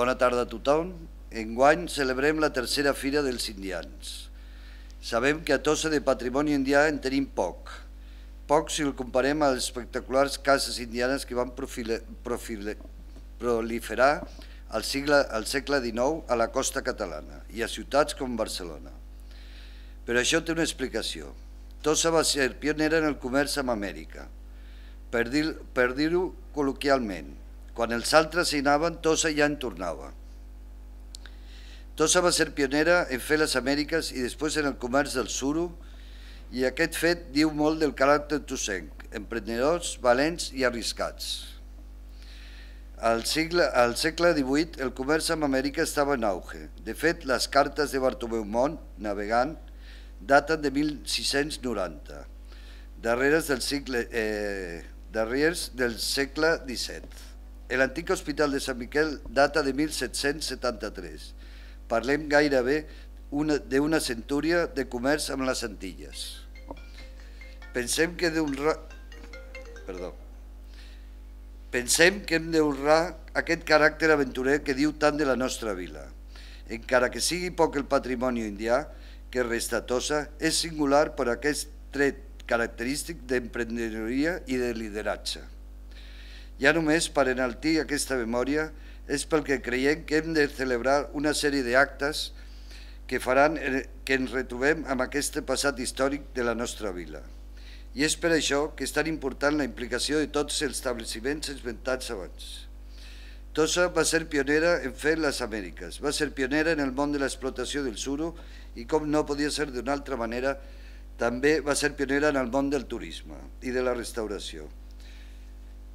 Bona tarda a tothom. Enguany celebrem la tercera Fira dels Indians. Sabem que a Tossa de patrimoni indià en tenim poc. Poc si el comparem a les espectaculars cases indianes que van profile, profile, proliferar al, al segle XIX a la costa catalana i a ciutats com Barcelona. Però això té una explicació. Tossa va ser pionera en el comerç amb Amèrica, per dir-ho col·loquialment, quan els altres hi anaven, Tossa ja en tornava. Tossa va ser pionera en fer les Amèriques i després en el comerç del suro i aquest fet diu molt del caràcter tossenc, emprenedors, valents i arriscats. Al segle, al segle XVIII, el comerç amb Amèrica estava en auge. De fet, les cartes de Bartomeu Mont, navegant, daten de 1690, darreres del segle, eh, darrers del segle XVII. El antic hospital de Sant Miquel data de 1773. Parlem gairebé d'una centúria de comerç amb les Antilles. Pensem que d'un ra... Perdó. Pensem que hem d'honrar aquest caràcter aventurer que diu tant de la nostra vila. Encara que sigui poc el patrimoni indià, que resta tosa, és singular per aquest tret característic d'emprenedoria i de lideratge. Ja només per enaltir aquesta memòria és pel que creiem que hem de celebrar una sèrie d'actes que faran eh, que ens retrobem amb aquest passat històric de la nostra vila. I és per això que és tan important la implicació de tots els establiments esmentats abans. Tossa va ser pionera en fer les Amèriques, va ser pionera en el món de l'explotació del suro i, com no podia ser d'una altra manera, també va ser pionera en el món del turisme i de la restauració.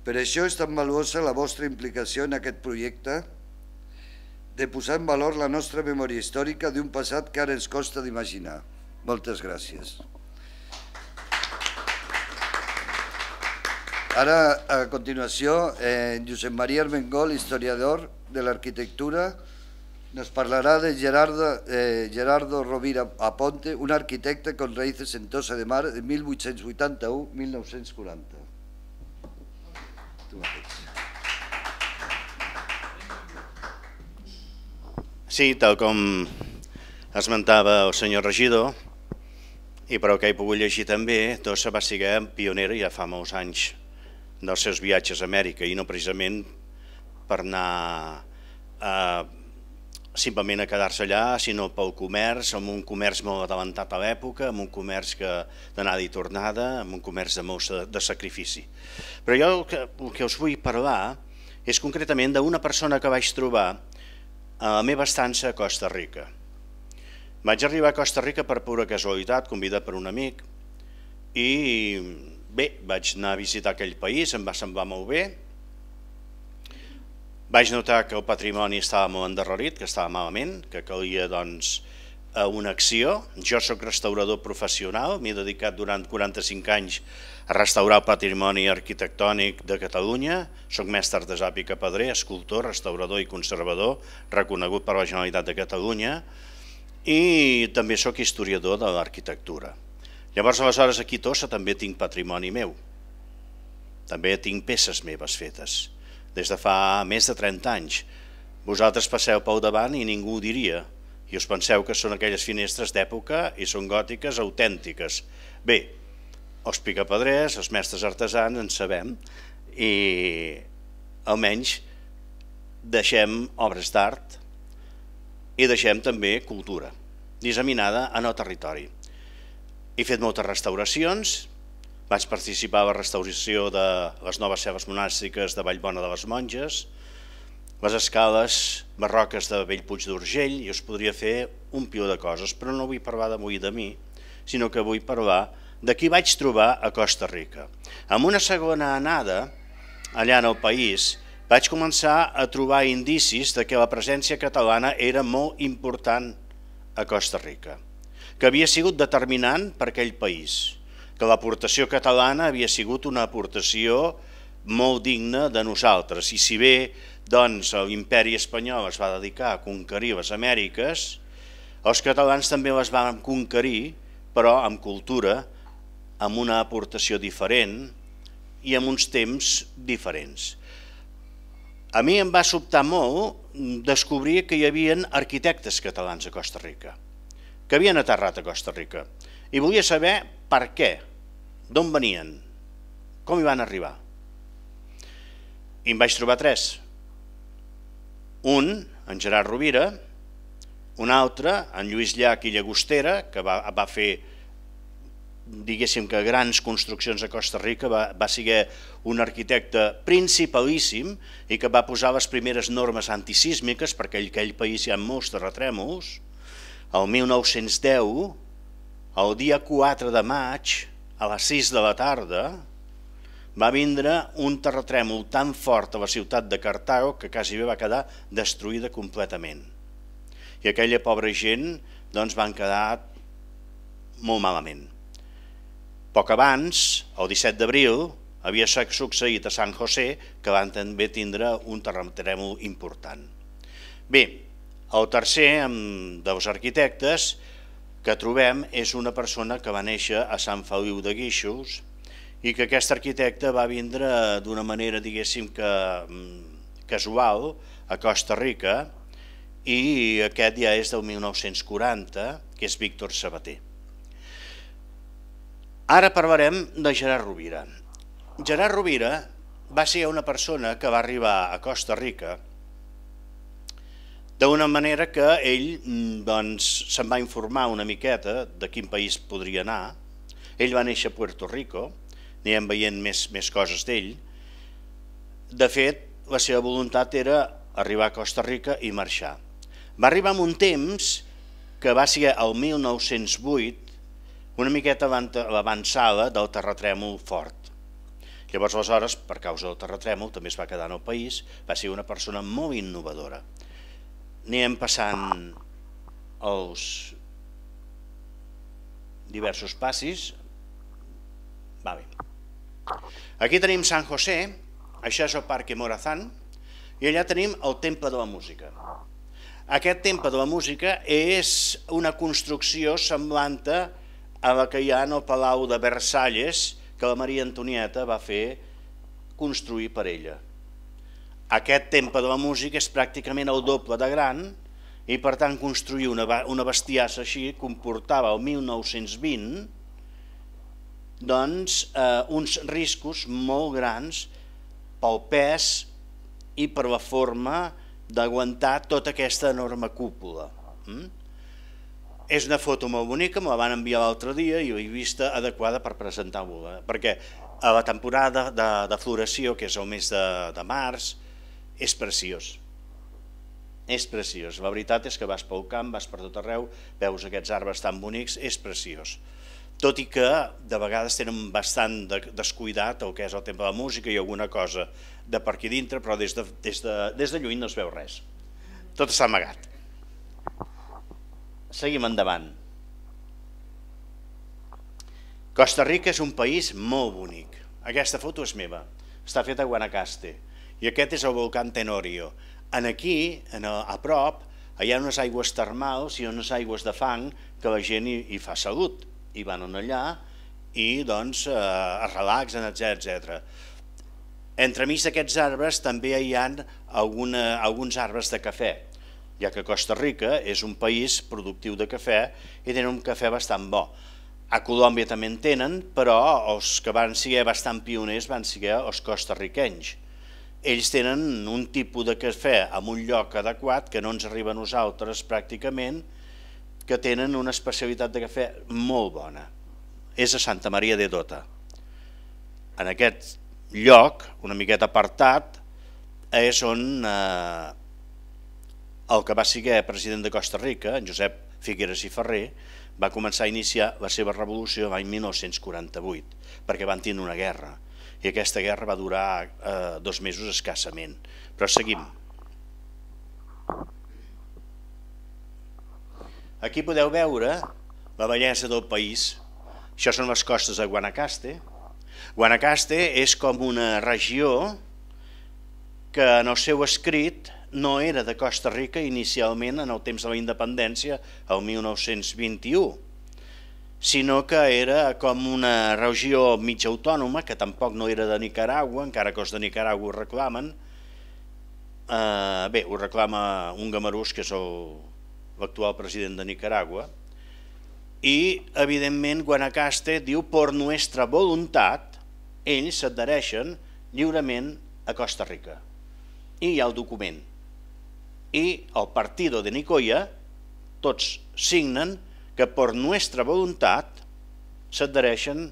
Per això és tan valuosa la vostra implicació en aquest projecte de posar en valor la nostra memòria històrica d'un passat que ara ens costa d'imaginar. Moltes gràcies. Ara, a continuació, eh, Josep Maria Armengol, historiador de l'arquitectura, nos parlarà de Gerardo, eh, Gerardo Rovira Aponte, un arquitecte con raïces en Tossa de Mar de 1881-1940 tu mateix. Sí, tal com esmentava el senyor regidor, i però que he pogut llegir també, Tossa va ser pionera ja fa molts anys dels seus viatges a Amèrica i no precisament per anar a simplement a quedar-se allà, sinó pel comerç, amb un comerç molt adelantat a l'època, amb un comerç que d'anada i tornada, amb un comerç de molt de sacrifici. Però jo el que, el que us vull parlar és concretament d'una persona que vaig trobar a la meva estança a Costa Rica. Vaig arribar a Costa Rica per pura casualitat, convidat per un amic, i bé, vaig anar a visitar aquell país, em va semblar molt bé, vaig notar que el patrimoni estava molt endarrerit, que estava malament, que calia doncs, eh, una acció. Jo sóc restaurador professional, m'he dedicat durant 45 anys a restaurar el patrimoni arquitectònic de Catalunya. Soc mestre artesà Pedrer, escultor, restaurador i conservador, reconegut per la Generalitat de Catalunya, i també sóc historiador de l'arquitectura. Llavors, aleshores, aquí a Tossa també tinc patrimoni meu. També tinc peces meves fetes des de fa més de 30 anys. Vosaltres passeu pel davant i ningú ho diria, i us penseu que són aquelles finestres d'època i són gòtiques autèntiques. Bé, els picapedrers, els mestres artesans, en sabem, i almenys deixem obres d'art i deixem també cultura, disseminada en el territori. He fet moltes restauracions, vaig participar a la restauració de les noves seves monàstiques de Vallbona de les Monges, les escales barroques de Bellpuig d'Urgell, i us podria fer un pió de coses, però no vull parlar d'avui de mi, sinó que vull parlar de qui vaig trobar a Costa Rica. Amb una segona anada, allà en el país, vaig començar a trobar indicis de que la presència catalana era molt important a Costa Rica, que havia sigut determinant per aquell país que l'aportació catalana havia sigut una aportació molt digna de nosaltres. I si bé doncs, l'imperi espanyol es va dedicar a conquerir les Amèriques, els catalans també les van conquerir, però amb cultura, amb una aportació diferent i amb uns temps diferents. A mi em va sobtar molt descobrir que hi havia arquitectes catalans a Costa Rica, que havien aterrat a Costa Rica. I volia saber per què, d'on venien, com hi van arribar. I en vaig trobar tres. Un, en Gerard Rovira, un altre, en Lluís Llach i Llagostera, que va, va fer diguéssim que grans construccions a Costa Rica, va, va ser un arquitecte principalíssim i que va posar les primeres normes antisísmiques, perquè en aquell país hi ha molts terratrèmols, el 1910 el dia 4 de maig, a les 6 de la tarda, va vindre un terratrèmol tan fort a la ciutat de Cartago que quasi bé va quedar destruïda completament. I aquella pobra gent doncs, van quedar molt malament. Poc abans, el 17 d'abril, havia succeït a San José, que van també tindre un terratrèmol important. Bé, el tercer dels arquitectes que trobem és una persona que va néixer a Sant Feliu de Guixos i que aquest arquitecte va vindre d'una manera, diguéssim, que mm, casual a Costa Rica i aquest ja és del 1940, que és Víctor Sabater. Ara parlarem de Gerard Rovira. Gerard Rovira va ser una persona que va arribar a Costa Rica D'una manera que ell mm, doncs, se'n va informar una miqueta de quin país podria anar. Ell va néixer a Puerto Rico, anirem veient més, més coses d'ell. De fet, la seva voluntat era arribar a Costa Rica i marxar. Va arribar un temps que va ser el 1908, una miqueta avançada del terratrèmol fort. Llavors, aleshores, per causa del terratrèmol, també es va quedar en el país, va ser una persona molt innovadora anirem passant els diversos passis. bé. Aquí tenim San José, això és el Parque Morazán, i allà tenim el Temple de la Música. Aquest Temple de la Música és una construcció semblant a la que hi ha en el Palau de Versalles que la Maria Antonieta va fer construir per ella aquest tempo de la música és pràcticament el doble de gran i per tant construir una, una bestiassa així comportava el 1920 doncs eh, uns riscos molt grans pel pes i per la forma d'aguantar tota aquesta enorme cúpula. Mm? És una foto molt bonica, me la van enviar l'altre dia i l'he vista adequada per presentar-vos-la, perquè a la temporada de, de floració, que és el mes de, de març, és preciós. És preciós. La veritat és que vas pel camp, vas per tot arreu, veus aquests arbres tan bonics, és preciós. Tot i que de vegades tenen bastant de, descuidat el que és el tema de la música i alguna cosa de per aquí dintre, però des de, des de, des de lluny no es veu res. Tot està amagat. Seguim endavant. Costa Rica és un país molt bonic. Aquesta foto és meva. Està feta a Guanacaste i aquest és el volcà Tenorio. En aquí, en a, a prop, hi ha unes aigües termals i unes aigües de fang que la gent hi, hi fa salut, i van on allà i doncs eh, es relaxen, etc etc. mig d'aquests arbres també hi ha alguna, alguns arbres de cafè, ja que Costa Rica és un país productiu de cafè i tenen un cafè bastant bo. A Colòmbia també en tenen, però els que van ser bastant pioners van ser els costarriquenys ells tenen un tipus de cafè en un lloc adequat que no ens arriba a nosaltres pràcticament, que tenen una especialitat de cafè molt bona. És a Santa Maria de Dota. En aquest lloc, una miqueta apartat, és on eh, el que va ser president de Costa Rica, en Josep Figueres i Ferrer, va començar a iniciar la seva revolució l'any 1948, perquè van tenir una guerra i aquesta guerra va durar eh, dos mesos escassament. Però seguim. Aquí podeu veure la bellesa del país. Això són les costes de Guanacaste. Guanacaste és com una regió que en el seu escrit no era de Costa Rica inicialment en el temps de la independència, el 1921, sinó que era com una regió mitja autònoma, que tampoc no era de Nicaragua, encara que els de Nicaragua ho reclamen. Eh, bé, ho reclama un gamarús, que és l'actual president de Nicaragua. I, evidentment, Guanacaste diu, per nostra voluntat, ells s'adhereixen lliurement a Costa Rica. I hi ha el document. I el Partido de Nicoya, tots signen, que per nostra voluntat s'adhereixen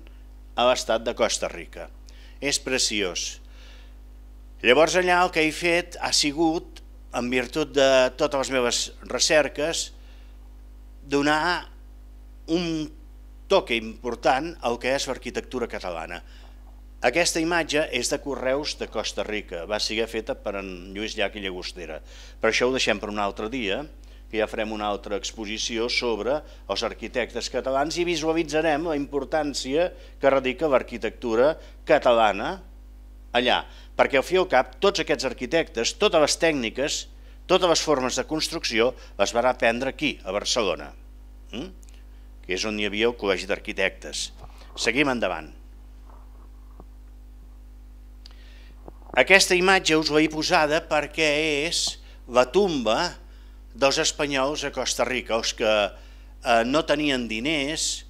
a l'estat de Costa Rica. És preciós. Llavors allà el que he fet ha sigut, en virtut de totes les meves recerques, donar un toque important al que és l'arquitectura catalana. Aquesta imatge és de Correus de Costa Rica, va ser feta per en Lluís Llach i Llagostera. Per això ho deixem per un altre dia, que ja farem una altra exposició sobre els arquitectes catalans i visualitzarem la importància que radica l'arquitectura catalana allà. Perquè al fi al cap, tots aquests arquitectes, totes les tècniques, totes les formes de construcció es van aprendre aquí, a Barcelona, hm? que és on hi havia el Col·legi d'Arquitectes. Seguim endavant. Aquesta imatge us l'he posada perquè és la tomba dos espanyols a Costa Rica, els que eh, no tenien diners,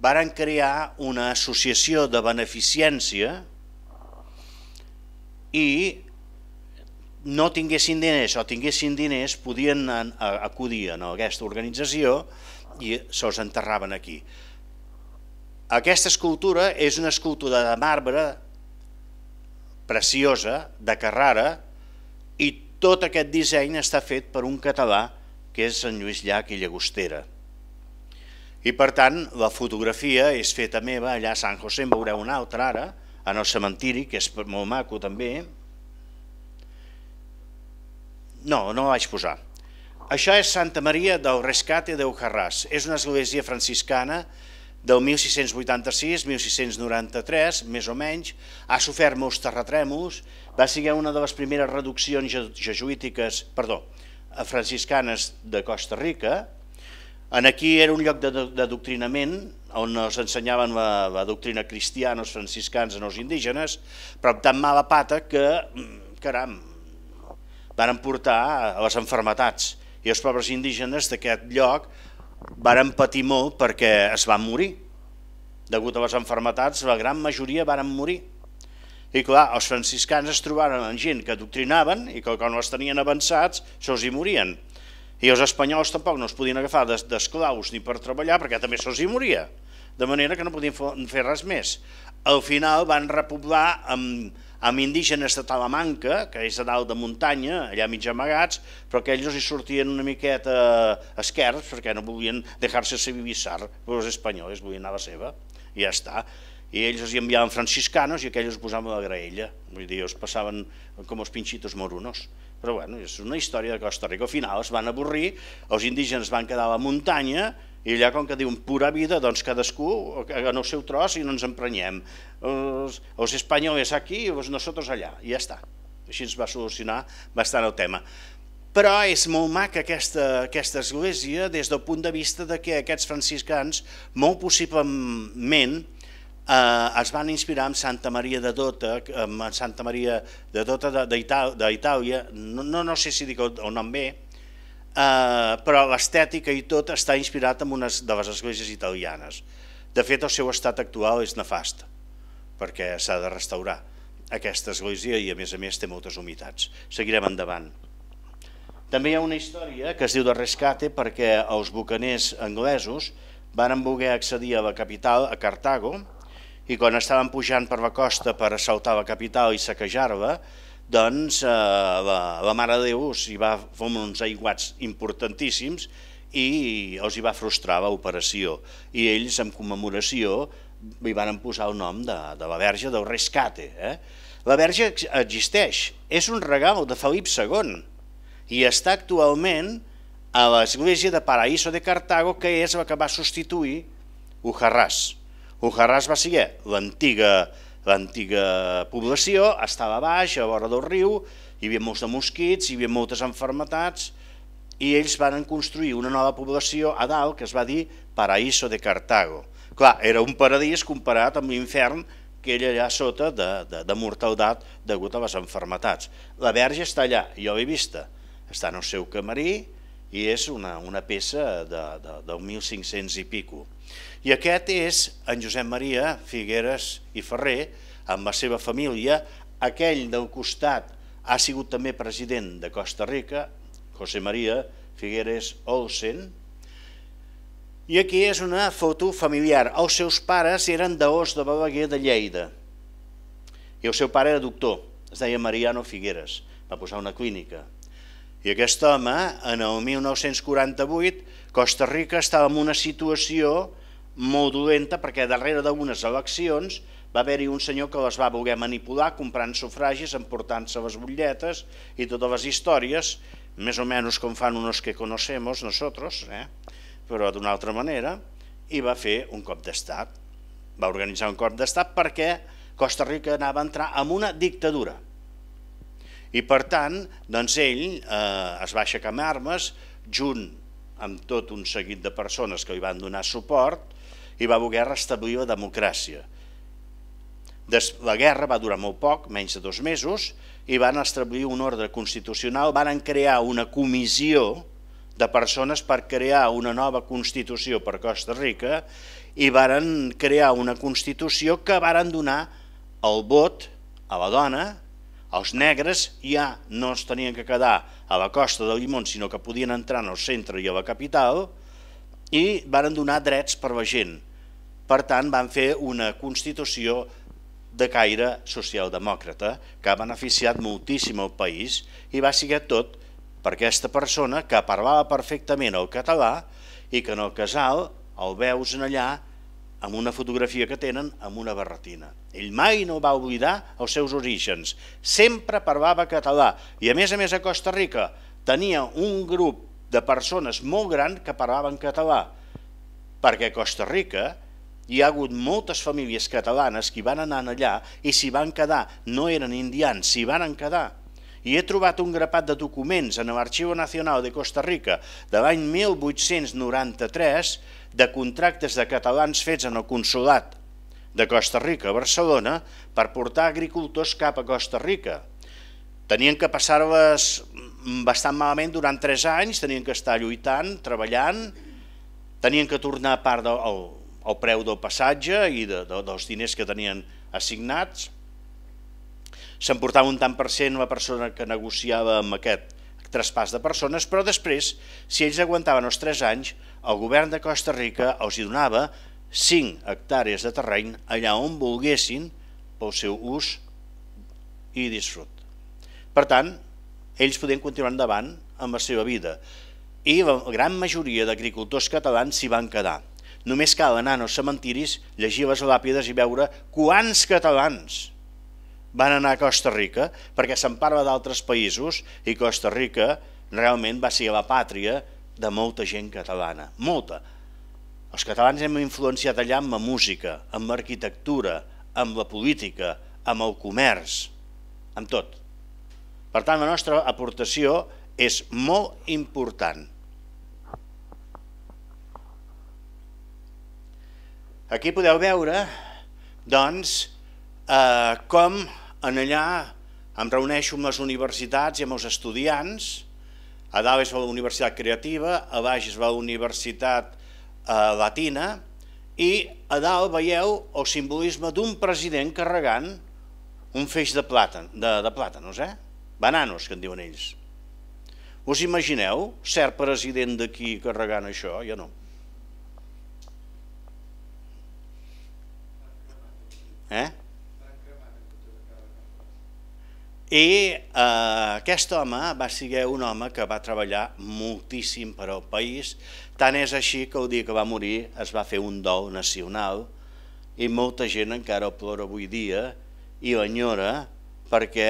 varen crear una associació de beneficència i no tinguessin diners o tinguessin diners podien acudir a aquesta organització i se'ls enterraven aquí. Aquesta escultura és una escultura de marbre preciosa, de Carrara, i tot aquest disseny està fet per un català, que és en Lluís Llach i Llagostera. I per tant, la fotografia és feta meva, allà a San José en veureu una altra ara, en el cementiri, que és molt maco també. No, no la vaig posar. Això és Santa Maria del Rescate d'Eujarràs. És una església franciscana que del 1686-1693, més o menys, ha sofert molts terratrèmols, va ser una de les primeres reduccions jesuítiques, perdó, eh, franciscanes de Costa Rica. En aquí era un lloc d'adoctrinament on els ensenyaven la, la doctrina cristiana, els franciscans, els indígenes, però amb tan mala pata que, mm, caram, van portar a les enfermetats. I els pobres indígenes d'aquest lloc varen patir molt perquè es van morir. Degut a les enfermetats, la gran majoria varen morir. I clar, els franciscans es trobaren amb gent que doctrinaven i que quan els tenien avançats se'ls hi morien. I els espanyols tampoc no es podien agafar d'esclaus ni per treballar perquè també se'ls hi moria. De manera que no podien fer res més. Al final van repoblar amb amb indígenes de Talamanca, que és a dalt de muntanya, allà mig amagats, però que ells hi sortien una miqueta esquerps perquè no volien deixar-se però els espanyols, volien anar a la seva, i ja està. I ells els hi enviaven franciscanos i aquells posaven la graella, vull dir, els passaven com els pinxitos morunos. Però bueno, és una història de Costa Rica. Al final es van avorrir, els indígenes van quedar a la muntanya, i allà, com que diuen pura vida, doncs cadascú en el seu tros i no ens emprenyem. Els, espanyols és aquí i els nosaltres allà. I ja està. Així ens va solucionar bastant el tema. Però és molt maca aquesta, aquesta església des del punt de vista de que aquests franciscans molt possiblement eh, es van inspirar en Santa Maria de Dota, en Santa Maria de Dota d'Itàlia, no, no, no sé si dic el, el nom bé, eh, però l'estètica i tot està inspirat en unes de les esglésies italianes. De fet, el seu estat actual és nefast, perquè s'ha de restaurar aquesta església i a més a més té moltes humitats. Seguirem endavant. També hi ha una història que es diu de rescate perquè els bucaners anglesos van voler accedir a la capital, a Cartago, i quan estaven pujant per la costa per assaltar la capital i saquejar-la, doncs eh, la, la Mare de Déu s'hi va fer uns aiguats importantíssims i els hi va frustrar l'operació. I ells, en commemoració, li van posar el nom de, de la Verge del Rescate. Eh? La Verge existeix, és un regal de Felip II i està actualment a l'església de Paraíso de Cartago, que és la que va substituir Ujarràs. Ujarràs va ser l'antiga L'antiga població estava a baix, a vora del riu, hi havia molts de mosquits, hi havia moltes enfermetats, i ells van construir una nova població a dalt que es va dir Paraíso de Cartago. Clar, era un paradís comparat amb l'infern que ell allà sota de, de, de mortalitat degut a les enfermetats. La verge està allà, jo l'he vista, està en el seu camarí i és una, una peça de, de, del 1500 i pico. I aquest és en Josep Maria Figueres i Ferrer, amb la seva família, aquell del costat ha sigut també president de Costa Rica, José Maria Figueres Olsen, i aquí és una foto familiar. Els seus pares eren d'Os de Balaguer de Lleida, i el seu pare era doctor, es deia Mariano Figueres, va posar una clínica. I aquest home, en el 1948, Costa Rica estava en una situació molt dolenta perquè darrere d'unes eleccions va haver-hi un senyor que les va voler manipular comprant sufragis, emportant-se les butlletes i totes les històries, més o menys com fan uns que conocemos nosotros, eh? però d'una altra manera, i va fer un cop d'estat. Va organitzar un cop d'estat perquè Costa Rica anava a entrar en una dictadura. I per tant, doncs ell eh, es va aixecar amb armes, junt amb tot un seguit de persones que li van donar suport, i va voler restablir la democràcia. Des, la guerra va durar molt poc, menys de dos mesos, i van establir un ordre constitucional, van crear una comissió de persones per crear una nova Constitució per Costa Rica i varen crear una Constitució que varen donar el vot a la dona, els negres ja no es tenien que quedar a la costa de Limón, sinó que podien entrar al centre i a la capital, i varen donar drets per la gent. Per tant, van fer una Constitució de caire socialdemòcrata que ha beneficiat moltíssim el país i va ser tot per aquesta persona que parlava perfectament el català i que en el casal el veus en allà amb una fotografia que tenen amb una barretina. Ell mai no va oblidar els seus orígens, sempre parlava català i a més a més a Costa Rica tenia un grup de persones molt gran que parlaven català perquè Costa Rica hi ha hagut moltes famílies catalanes que van anar allà i s'hi van quedar, no eren indians, s'hi van quedar. I he trobat un grapat de documents en l'Arxiu Nacional de Costa Rica de l'any 1893 de contractes de catalans fets en el consulat de Costa Rica a Barcelona per portar agricultors cap a Costa Rica. Tenien que passar-les bastant malament durant tres anys, tenien que estar lluitant, treballant, tenien que tornar part del, el preu del passatge i de, de, dels diners que tenien assignats. S'emportava un tant per cent la persona que negociava amb aquest traspàs de persones, però després, si ells aguantaven els 3 anys, el govern de Costa Rica els hi donava 5 hectàrees de terreny allà on volguessin pel seu ús i disfrut. Per tant, ells podien continuar endavant amb la seva vida i la gran majoria d'agricultors catalans s'hi van quedar. Només cal anar als cementiris, llegir les làpides i veure quants catalans van anar a Costa Rica, perquè se'n parla d'altres països i Costa Rica realment va ser la pàtria de molta gent catalana, molta. Els catalans hem influenciat allà amb la música, amb l'arquitectura, amb la política, amb el comerç, amb tot. Per tant, la nostra aportació és molt important. Aquí podeu veure, doncs, eh, com en allà em reuneixo amb les universitats i amb els estudiants, a dalt és la Universitat Creativa, a baix és la Universitat eh, Latina, i a dalt veieu el simbolisme d'un president carregant un feix de, plàtan, de, de plàtanos, eh? bananos, que en diuen ells. Us imagineu cert president d'aquí carregant això? Jo no. Eh? I eh, aquest home va ser un home que va treballar moltíssim per al país, tant és així que el dia que va morir es va fer un dol nacional i molta gent encara ho plora avui dia i l'enyora perquè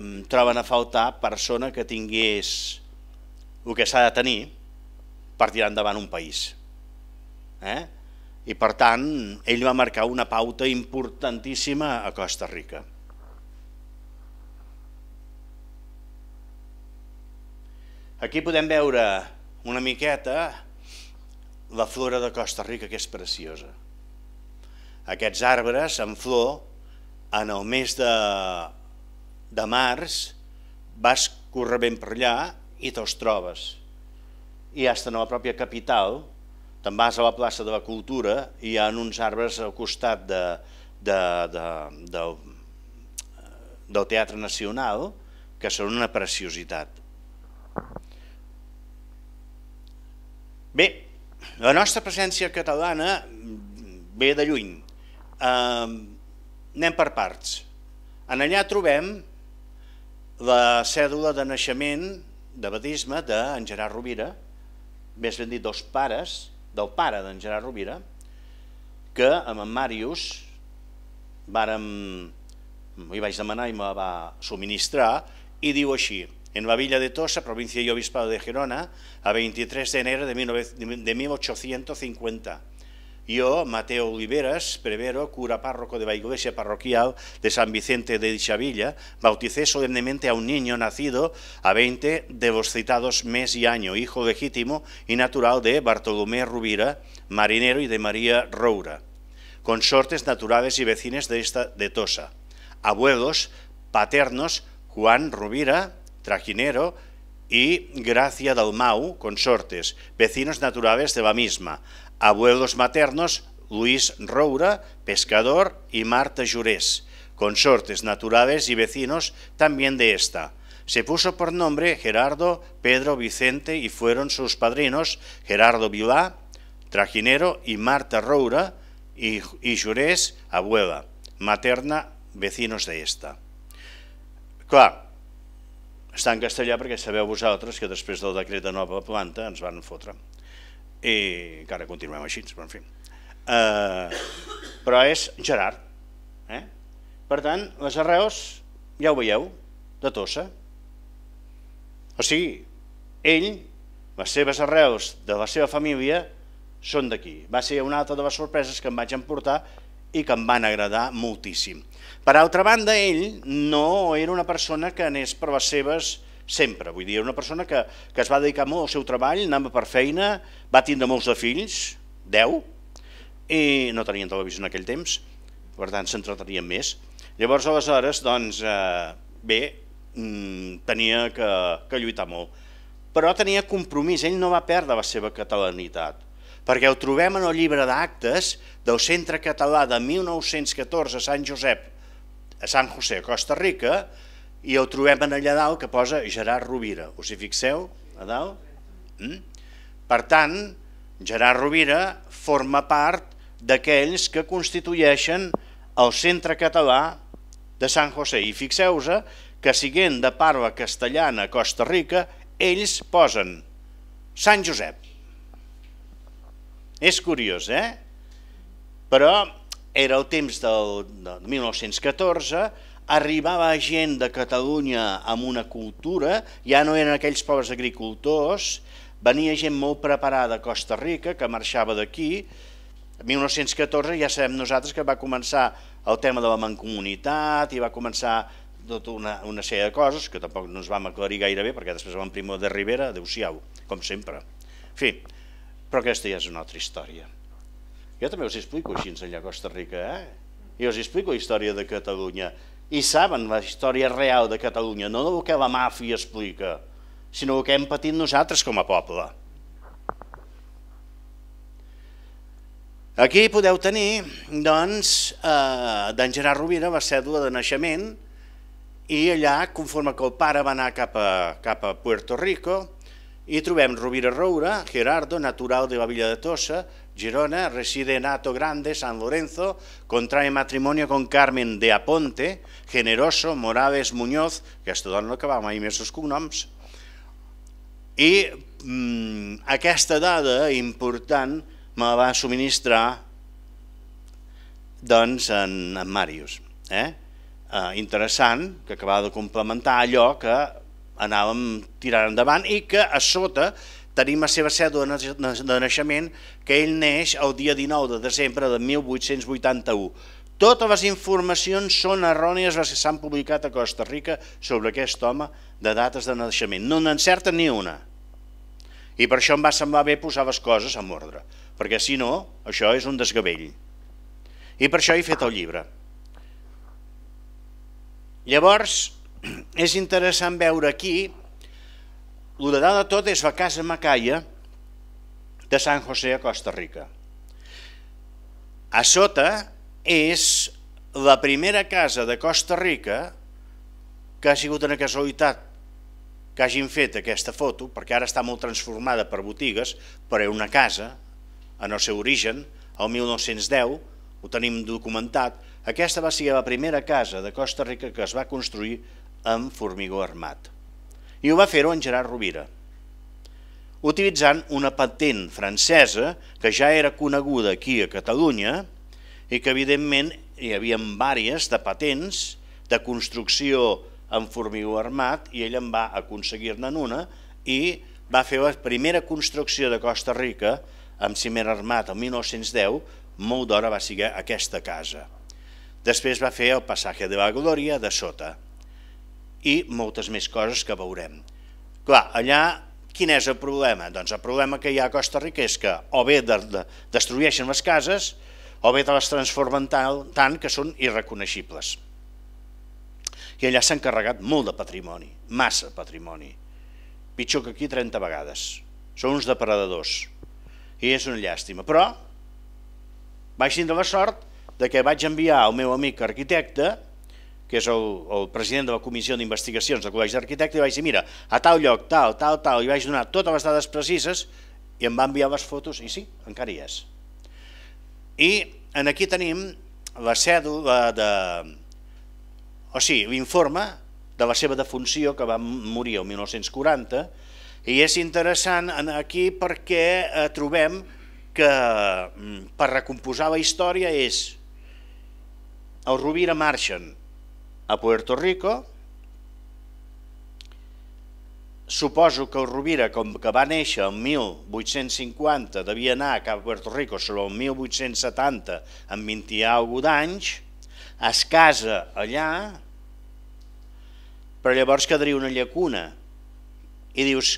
mm, troben a faltar persona que tingués el que s'ha de tenir per tirar endavant un país. Eh? I per tant, ell va marcar una pauta importantíssima a Costa Rica. Aquí podem veure una miqueta la flora de Costa Rica, que és preciosa. Aquests arbres amb flor, en el mes de, de març, vas corrent per allà i te'ls trobes. I hasta en la pròpia capital, te'n vas a la plaça de la Cultura i hi ha uns arbres al costat de, de, de, del, del Teatre Nacional que són una preciositat. Bé, la nostra presència catalana ve de lluny. Uh, anem per parts. En allà trobem la cèdula de naixement de batisme d'en Gerard Rovira, més ben dit, dos pares, del pare d'en Gerard Rovira, que amb en Màrius vàrem, mm, hi vaig demanar i me va subministrar, i diu així, en la villa de Tosa, província i obispado de Girona a 23 de de 1850, Yo, Mateo Oliveras, prevero, cura párroco de la iglesia parroquial de San Vicente de Dichavilla, bauticé solemnemente a un niño nacido a 20 de los citados mes y año, hijo legítimo y natural de Bartolomé Rubira, marinero y de María Roura, consortes naturales y vecines de, esta, de Tosa, abuelos paternos Juan Rubira, trajinero, y Gracia Dalmau, consortes, vecinos naturales de la misma, Abuelos maternos, Luis Roura, pescador, y Marta Jurés, consortes naturales y vecinos también de esta. Se puso por nombre Gerardo, Pedro, Vicente y fueron sus padrinos Gerardo Vilá, trajinero, y Marta Roura, y, y Jurés, abuela, materna, vecinos de esta. Claro, está en se porque sabeu vosotros que después del decreto de nueva planta nos van fotre. i encara continuem així, però en fi. Uh, però és Gerard. Eh? Per tant, les arreus, ja ho veieu, de Tossa. O sigui, ell, les seves arreus de la seva família són d'aquí. Va ser una altra de les sorpreses que em vaig emportar i que em van agradar moltíssim. Per altra banda, ell no era una persona que anés per les seves sempre. Vull dir, una persona que, que es va dedicar molt al seu treball, anava per feina, va tindre molts de fills, 10, i no tenien televisió en aquell temps, per tant s'entretenien més. Llavors, aleshores, doncs, eh, bé, mm, tenia que, que lluitar molt. Però tenia compromís, ell no va perdre la seva catalanitat, perquè ho trobem en el llibre d'actes del Centre Català de 1914 a Sant Josep, a Sant José, a Costa Rica, i ho trobem en allà dalt que posa Gerard Rovira. Us hi fixeu, a dalt? Mm? Per tant, Gerard Rovira forma part d'aquells que constitueixen el Centre Català de Sant José. I fixeu-vos que siguent de parla castellana a Costa Rica, ells posen Sant Josep. És curiós, eh? Però era el temps del 1914, arribava gent de Catalunya amb una cultura, ja no eren aquells pobres agricultors, venia gent molt preparada a Costa Rica, que marxava d'aquí, 1914 ja sabem nosaltres que va començar el tema de la mancomunitat i va començar tota una, una sèrie de coses que tampoc no ens vam aclarir gaire bé perquè després vam Primo de Rivera, adeu-siau, com sempre. En fi, però aquesta ja és una altra història. Jo també us explico així allà a Costa Rica, eh? Jo us explico la història de Catalunya i saben la història real de Catalunya, no el que la màfia explica, sinó el que hem patit nosaltres com a poble. Aquí podeu tenir, doncs, eh, d'en Gerard Rovira, la cèdula de naixement, i allà, conforme que el pare va anar cap a, cap a Puerto Rico, hi trobem Rovira Roura, Gerardo, natural de la villa de Tossa, Girona, reside en Ato Grande, San Lorenzo, contrae matrimonio con Carmen de Aponte, Generoso, Morales Muñoz, que és tot el que va mai més els cognoms, i mm, aquesta dada important me la va subministrar doncs, en, en Màrius. Eh? Eh, interessant, que acabava de complementar allò que anàvem tirant endavant i que a sota Tenim la seva cèdula de naixement que ell neix el dia 19 de desembre de 1881. Totes les informacions són errònies les que s'han publicat a Costa Rica sobre aquest home de dates de naixement. No n'encerta ni una. I per això em va semblar bé posar les coses en ordre, perquè si no, això és un desgavell. I per això he fet el llibre. Llavors, és interessant veure aquí l'oradà de tot és la casa Macaia de Sant José a Costa Rica. A sota és la primera casa de Costa Rica que ha sigut una casualitat que hagin fet aquesta foto, perquè ara està molt transformada per botigues, però era una casa, en el seu origen, el 1910, ho tenim documentat, aquesta va ser la primera casa de Costa Rica que es va construir amb formigó armat i ho va fer-ho en Gerard Rovira, utilitzant una patent francesa que ja era coneguda aquí a Catalunya i que evidentment hi havia vàries de patents de construcció en formigó armat i ell en va aconseguir-ne una i va fer la primera construcció de Costa Rica amb cimer armat el 1910, molt d'hora va ser aquesta casa. Després va fer el passatge de la Glòria de sota i moltes més coses que veurem. Clar, allà quin és el problema? Doncs el problema que hi ha a Costa Rica és que o bé de, de, destrueixen les cases o bé te les transformen tal, tant que són irreconeixibles. I allà s'han carregat molt de patrimoni, massa patrimoni. Pitjor que aquí 30 vegades. Són uns depredadors. I és una llàstima. Però vaig tindre la sort de que vaig enviar al meu amic arquitecte que és el, el president de la Comissió d'Investigacions del Col·legi d'Arquitectes, i vaig dir, mira, a tal lloc, tal, tal, tal, i vaig donar totes les dades precises i em va enviar les fotos, i sí, encara hi és. I en aquí tenim la cèdula de... O sigui, l'informe de la seva defunció, que va morir el 1940, i és interessant aquí perquè eh, trobem que mm, per recomposar la història és el Rovira marxen, a Puerto Rico. Suposo que el Rovira, com que va néixer en 1850, devia anar cap a Puerto Rico sobre el 1870, amb 20 i alguna d'anys, es casa allà, però llavors quedaria una llacuna. I dius,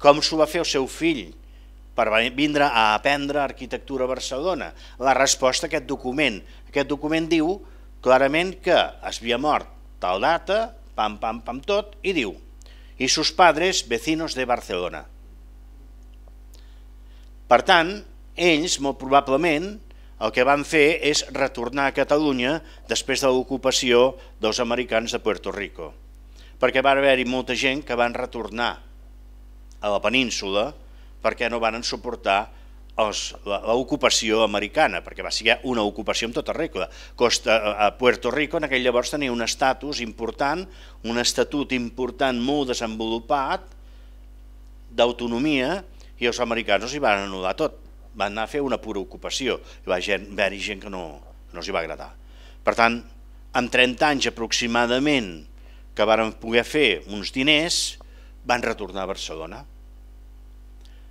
com s'ho va fer el seu fill? per vindre a aprendre arquitectura a Barcelona? La resposta a aquest document. Aquest document diu clarament que es havia mort tal data, pam, pam, pam, tot, i diu, i sus padres vecinos de Barcelona. Per tant, ells, molt probablement, el que van fer és retornar a Catalunya després de l'ocupació dels americans de Puerto Rico, perquè va haver-hi molta gent que van retornar a la península perquè no van suportar l'ocupació americana, perquè va ser una ocupació en tota regla. Costa, a Puerto Rico en aquell llavors tenia un estatus important, un estatut important molt desenvolupat d'autonomia i els americans hi van anul·lar tot. Van anar a fer una pura ocupació. Hi va gent, va haver gent que no, no els hi va agradar. Per tant, amb 30 anys aproximadament que varen poder fer uns diners, van retornar a Barcelona.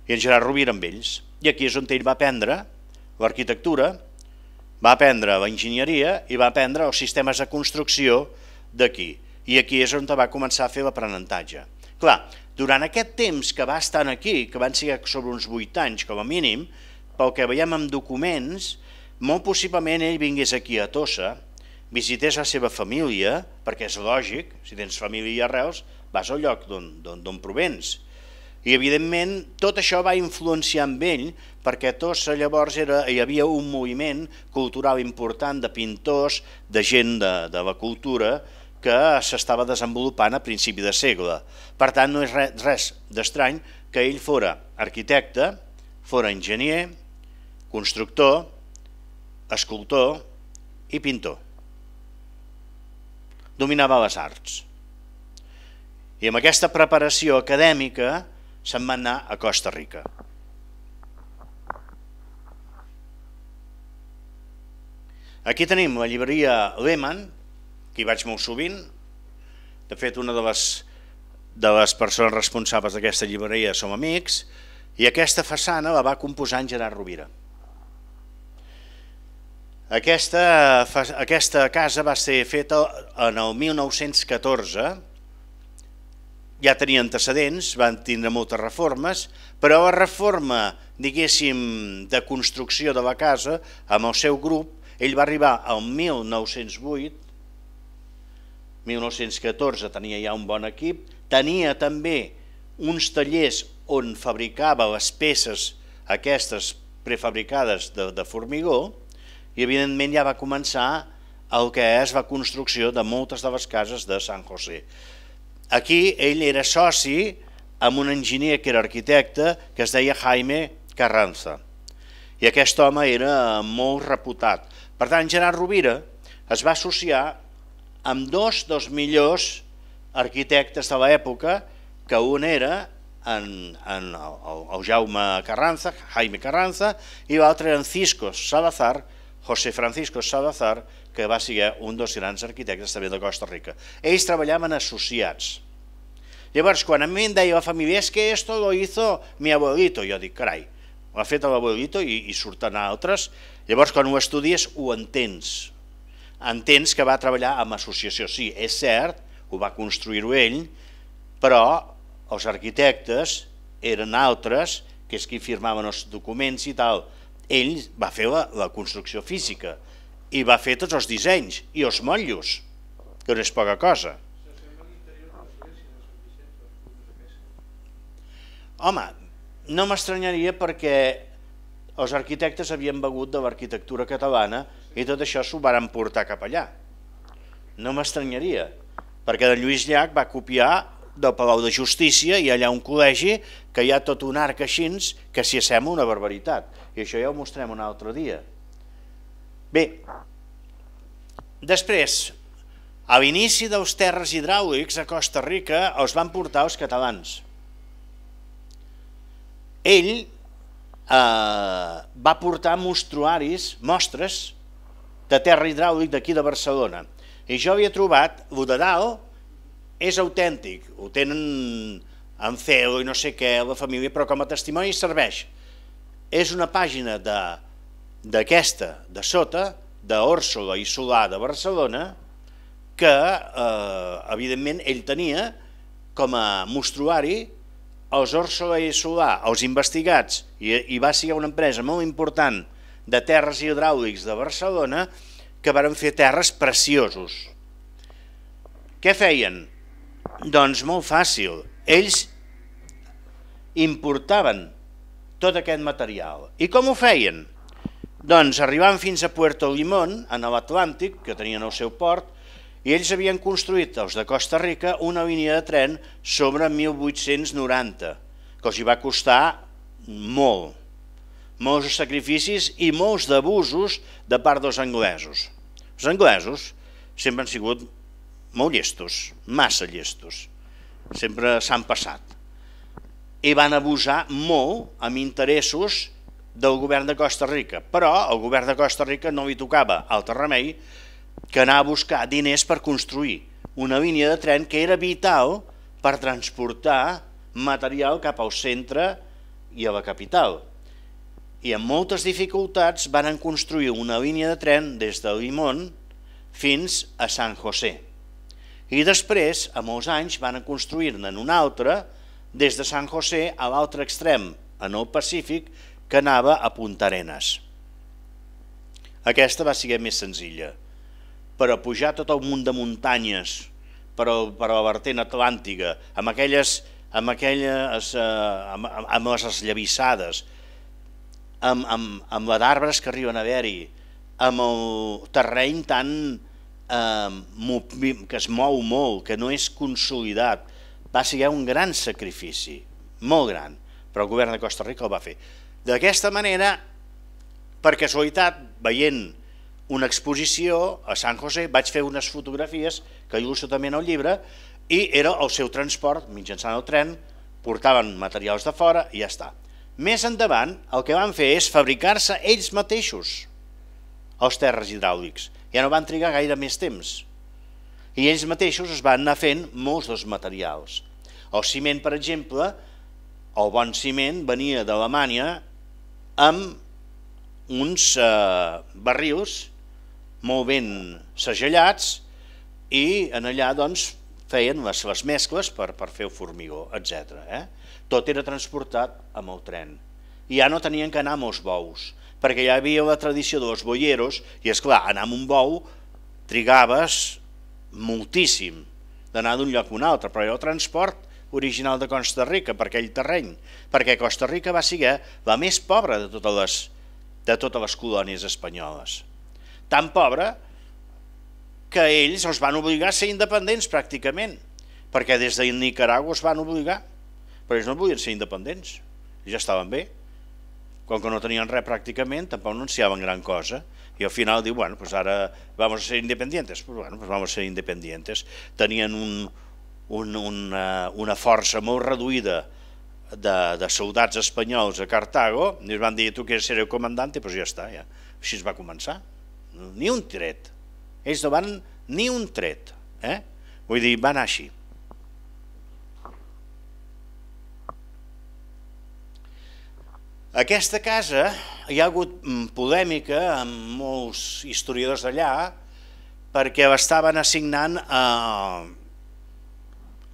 I en Gerard Rovira amb ells i aquí és on ell va aprendre l'arquitectura, va aprendre l'enginyeria i va aprendre els sistemes de construcció d'aquí. I aquí és on va començar a fer l'aprenentatge. Clar, durant aquest temps que va estar aquí, que van ser sobre uns 8 anys com a mínim, pel que veiem amb documents, molt possiblement ell vingués aquí a Tossa, visités la seva família, perquè és lògic, si tens família i arrels, vas al lloc d'on provens i, evidentment, tot això va influenciar en ell, perquè Tossa llavors era, hi havia un moviment cultural important de pintors, de gent de, de la cultura, que s'estava desenvolupant a principi de segle. Per tant, no és res, res d'estrany que ell fora arquitecte, fora enginyer, constructor, escultor i pintor. Dominava les arts. I amb aquesta preparació acadèmica, se'n va anar a Costa Rica. Aquí tenim la llibreria Lehmann, que hi vaig molt sovint. De fet, una de les, de les persones responsables d'aquesta llibreria som amics, i aquesta façana la va composar en Gerard Rovira. Aquesta, aquesta casa va ser feta en el 1914 ja tenia antecedents, van tindre moltes reformes, però la reforma, diguéssim, de construcció de la casa, amb el seu grup, ell va arribar al 1908, 1914 tenia ja un bon equip, tenia també uns tallers on fabricava les peces aquestes prefabricades de, de formigó i evidentment ja va començar el que és la construcció de moltes de les cases de Sant José. Aquí ell era soci amb un enginyer que era arquitecte que es deia Jaime Carranza. I aquest home era molt reputat. Per tant, Gerard Rovira es va associar amb dos dels millors arquitectes de l'època, que un era en, en el, el Jaume Carranza, Jaime Carranza, i l'altre en Cisco Salazar, José Francisco Salazar, que va ser un dels grans arquitectes també de Costa Rica. Ells treballaven associats. Llavors, quan a mi em deia la família, és es que esto lo hizo mi abuelito, jo dic, carai, ho ha fet l'abuelito i, i surten altres. Llavors, quan ho estudies, ho entens. Entens que va treballar amb associació. Sí, és cert, ho va construir-ho ell, però els arquitectes eren altres, que és qui firmaven els documents i tal. Ell va fer la, la construcció física, i va fer tots els dissenys i els motllos, que no és poca cosa. Home, no m'estranyaria perquè els arquitectes havien begut de l'arquitectura catalana i tot això s'ho varen portar cap allà. No m'estranyaria, perquè de Lluís Llach va copiar del Palau de Justícia i allà un col·legi que hi ha tot un arc així que s'hi assembla una barbaritat. I això ja ho mostrem un altre dia. Bé, després, a l'inici dels terres hidràulics a Costa Rica els van portar els catalans. Ell eh, va portar mostruaris, mostres, de terra hidràulic d'aquí de Barcelona. I jo havia trobat, el de dalt és autèntic, ho tenen en feu i no sé què, la família, però com a testimoni serveix. És una pàgina de d'aquesta de sota, d'Òrsola i Solà de Barcelona, que eh, evidentment ell tenia com a mostruari els Òrsola i Solà, els investigats, i, i va ser una empresa molt important de terres hidràulics de Barcelona que varen fer terres preciosos. Què feien? Doncs molt fàcil. Ells importaven tot aquest material. I com ho feien? Doncs arribant fins a Puerto Limón, en l'Atlàntic, que tenien el seu port, i ells havien construït, els de Costa Rica, una línia de tren sobre 1890, que els hi va costar molt, molts sacrificis i molts d'abusos de part dels anglesos. Els anglesos sempre han sigut molt llestos, massa llestos, sempre s'han passat, i van abusar molt amb interessos del govern de Costa Rica, però al govern de Costa Rica no li tocava altre remei que anar a buscar diners per construir una línia de tren que era vital per transportar material cap al centre i a la capital. I amb moltes dificultats van construir una línia de tren des de Limón fins a San José. I després, a molts anys, van construir-ne una altra des de San José a l'altre extrem, en el Pacífic, que anava a Arenas. Aquesta va ser més senzilla, però pujar tot el munt de muntanyes per, a, per la vertent atlàntica, amb aquelles, amb, aquelles, eh, amb, amb, amb les esllavissades, amb, amb, amb la d'arbres que arriben a haver-hi, amb el terreny tan eh, que es mou molt, que no és consolidat, va ser un gran sacrifici, molt gran però el govern de Costa Rica el va fer. D'aquesta manera, per casualitat, veient una exposició a San José, vaig fer unes fotografies que il·lustro també en el llibre, i era el seu transport mitjançant el tren, portaven materials de fora i ja està. Més endavant, el que van fer és fabricar-se ells mateixos els terres hidràulics. Ja no van trigar gaire més temps. I ells mateixos es van anar fent molts dels materials. El ciment, per exemple, el bon ciment venia d'Alemanya amb uns eh, barrils molt ben segellats i en allà doncs feien les, les mescles per, per fer el formigó, etc. Eh? Tot era transportat amb el tren. I ja no tenien que anar amb els bous, perquè ja havia la tradició dels boieros, i és clar, anar amb un bou trigaves moltíssim d'anar d'un lloc a un altre, però el transport original de Costa Rica per aquell terreny, perquè Costa Rica va ser la més pobra de totes les, de totes les colònies espanyoles. Tan pobra que ells els van obligar a ser independents pràcticament, perquè des de Nicaragua es van obligar, però ells no volien ser independents, ja estaven bé. Com que no tenien res pràcticament, tampoc anunciaven gran cosa, i al final diu, bueno, pues ara vamos a ser independientes, pues bueno, pues vamos a ser independientes. Tenien un, un, una, eh, una força molt reduïda de, de soldats espanyols a Cartago, i es van dir, tu que ser el comandant, doncs ja està, ja. Així es va començar. Ni un tret. Ells no van ni un tret. Eh? Vull dir, van així. Aquesta casa, hi ha hagut mm, polèmica amb molts historiadors d'allà perquè l'estaven assignant a,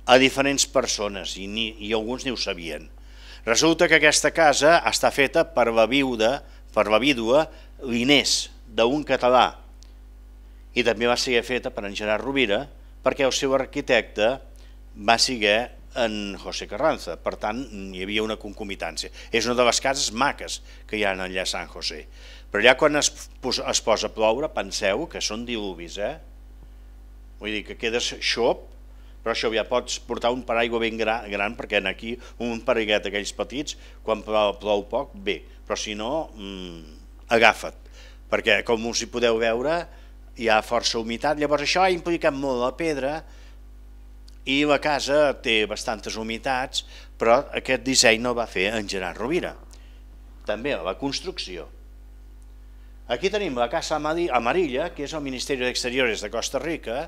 a diferents persones i, ni, i alguns ni ho sabien. Resulta que aquesta casa està feta per la viuda, per la vídua l'Inés, d'un català, i també va ser feta per en Gerard Rovira, perquè el seu arquitecte va ser en José Carranza, per tant, hi havia una concomitància. És una de les cases maques que hi ha allà a Sant José. Però allà quan es, es posa a ploure, penseu que són diluvis, eh? Vull dir que quedes xop però això ja pots portar un paraigua ben gran, gran perquè en aquí un pariguet aquells petits, quan plou poc, bé, però si no, mmm, agafa't, perquè com us hi podeu veure hi ha força humitat, llavors això ha implicat molt la pedra i la casa té bastantes humitats, però aquest disseny no va fer en Gerard Rovira, també la construcció. Aquí tenim la Casa Amarilla, que és el Ministeri d'Exteriores de Costa Rica,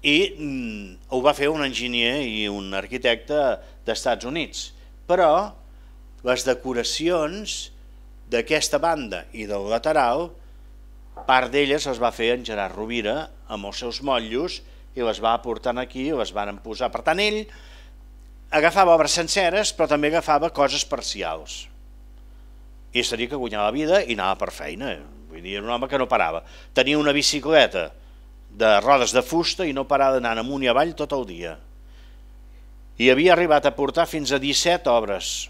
i mm, ho va fer un enginyer i un arquitecte d'Estats Units. Però les decoracions d'aquesta banda i del lateral, part d'elles les va fer en Gerard Rovira amb els seus motllos i les va aportar aquí i les van posar. Per tant, ell agafava obres senceres però també agafava coses parcials. I seria que guanyava vida i anava per feina. Vull dir, era un home que no parava. Tenia una bicicleta, de rodes de fusta i no parar d'anar amunt i avall tot el dia. I havia arribat a portar fins a 17 obres.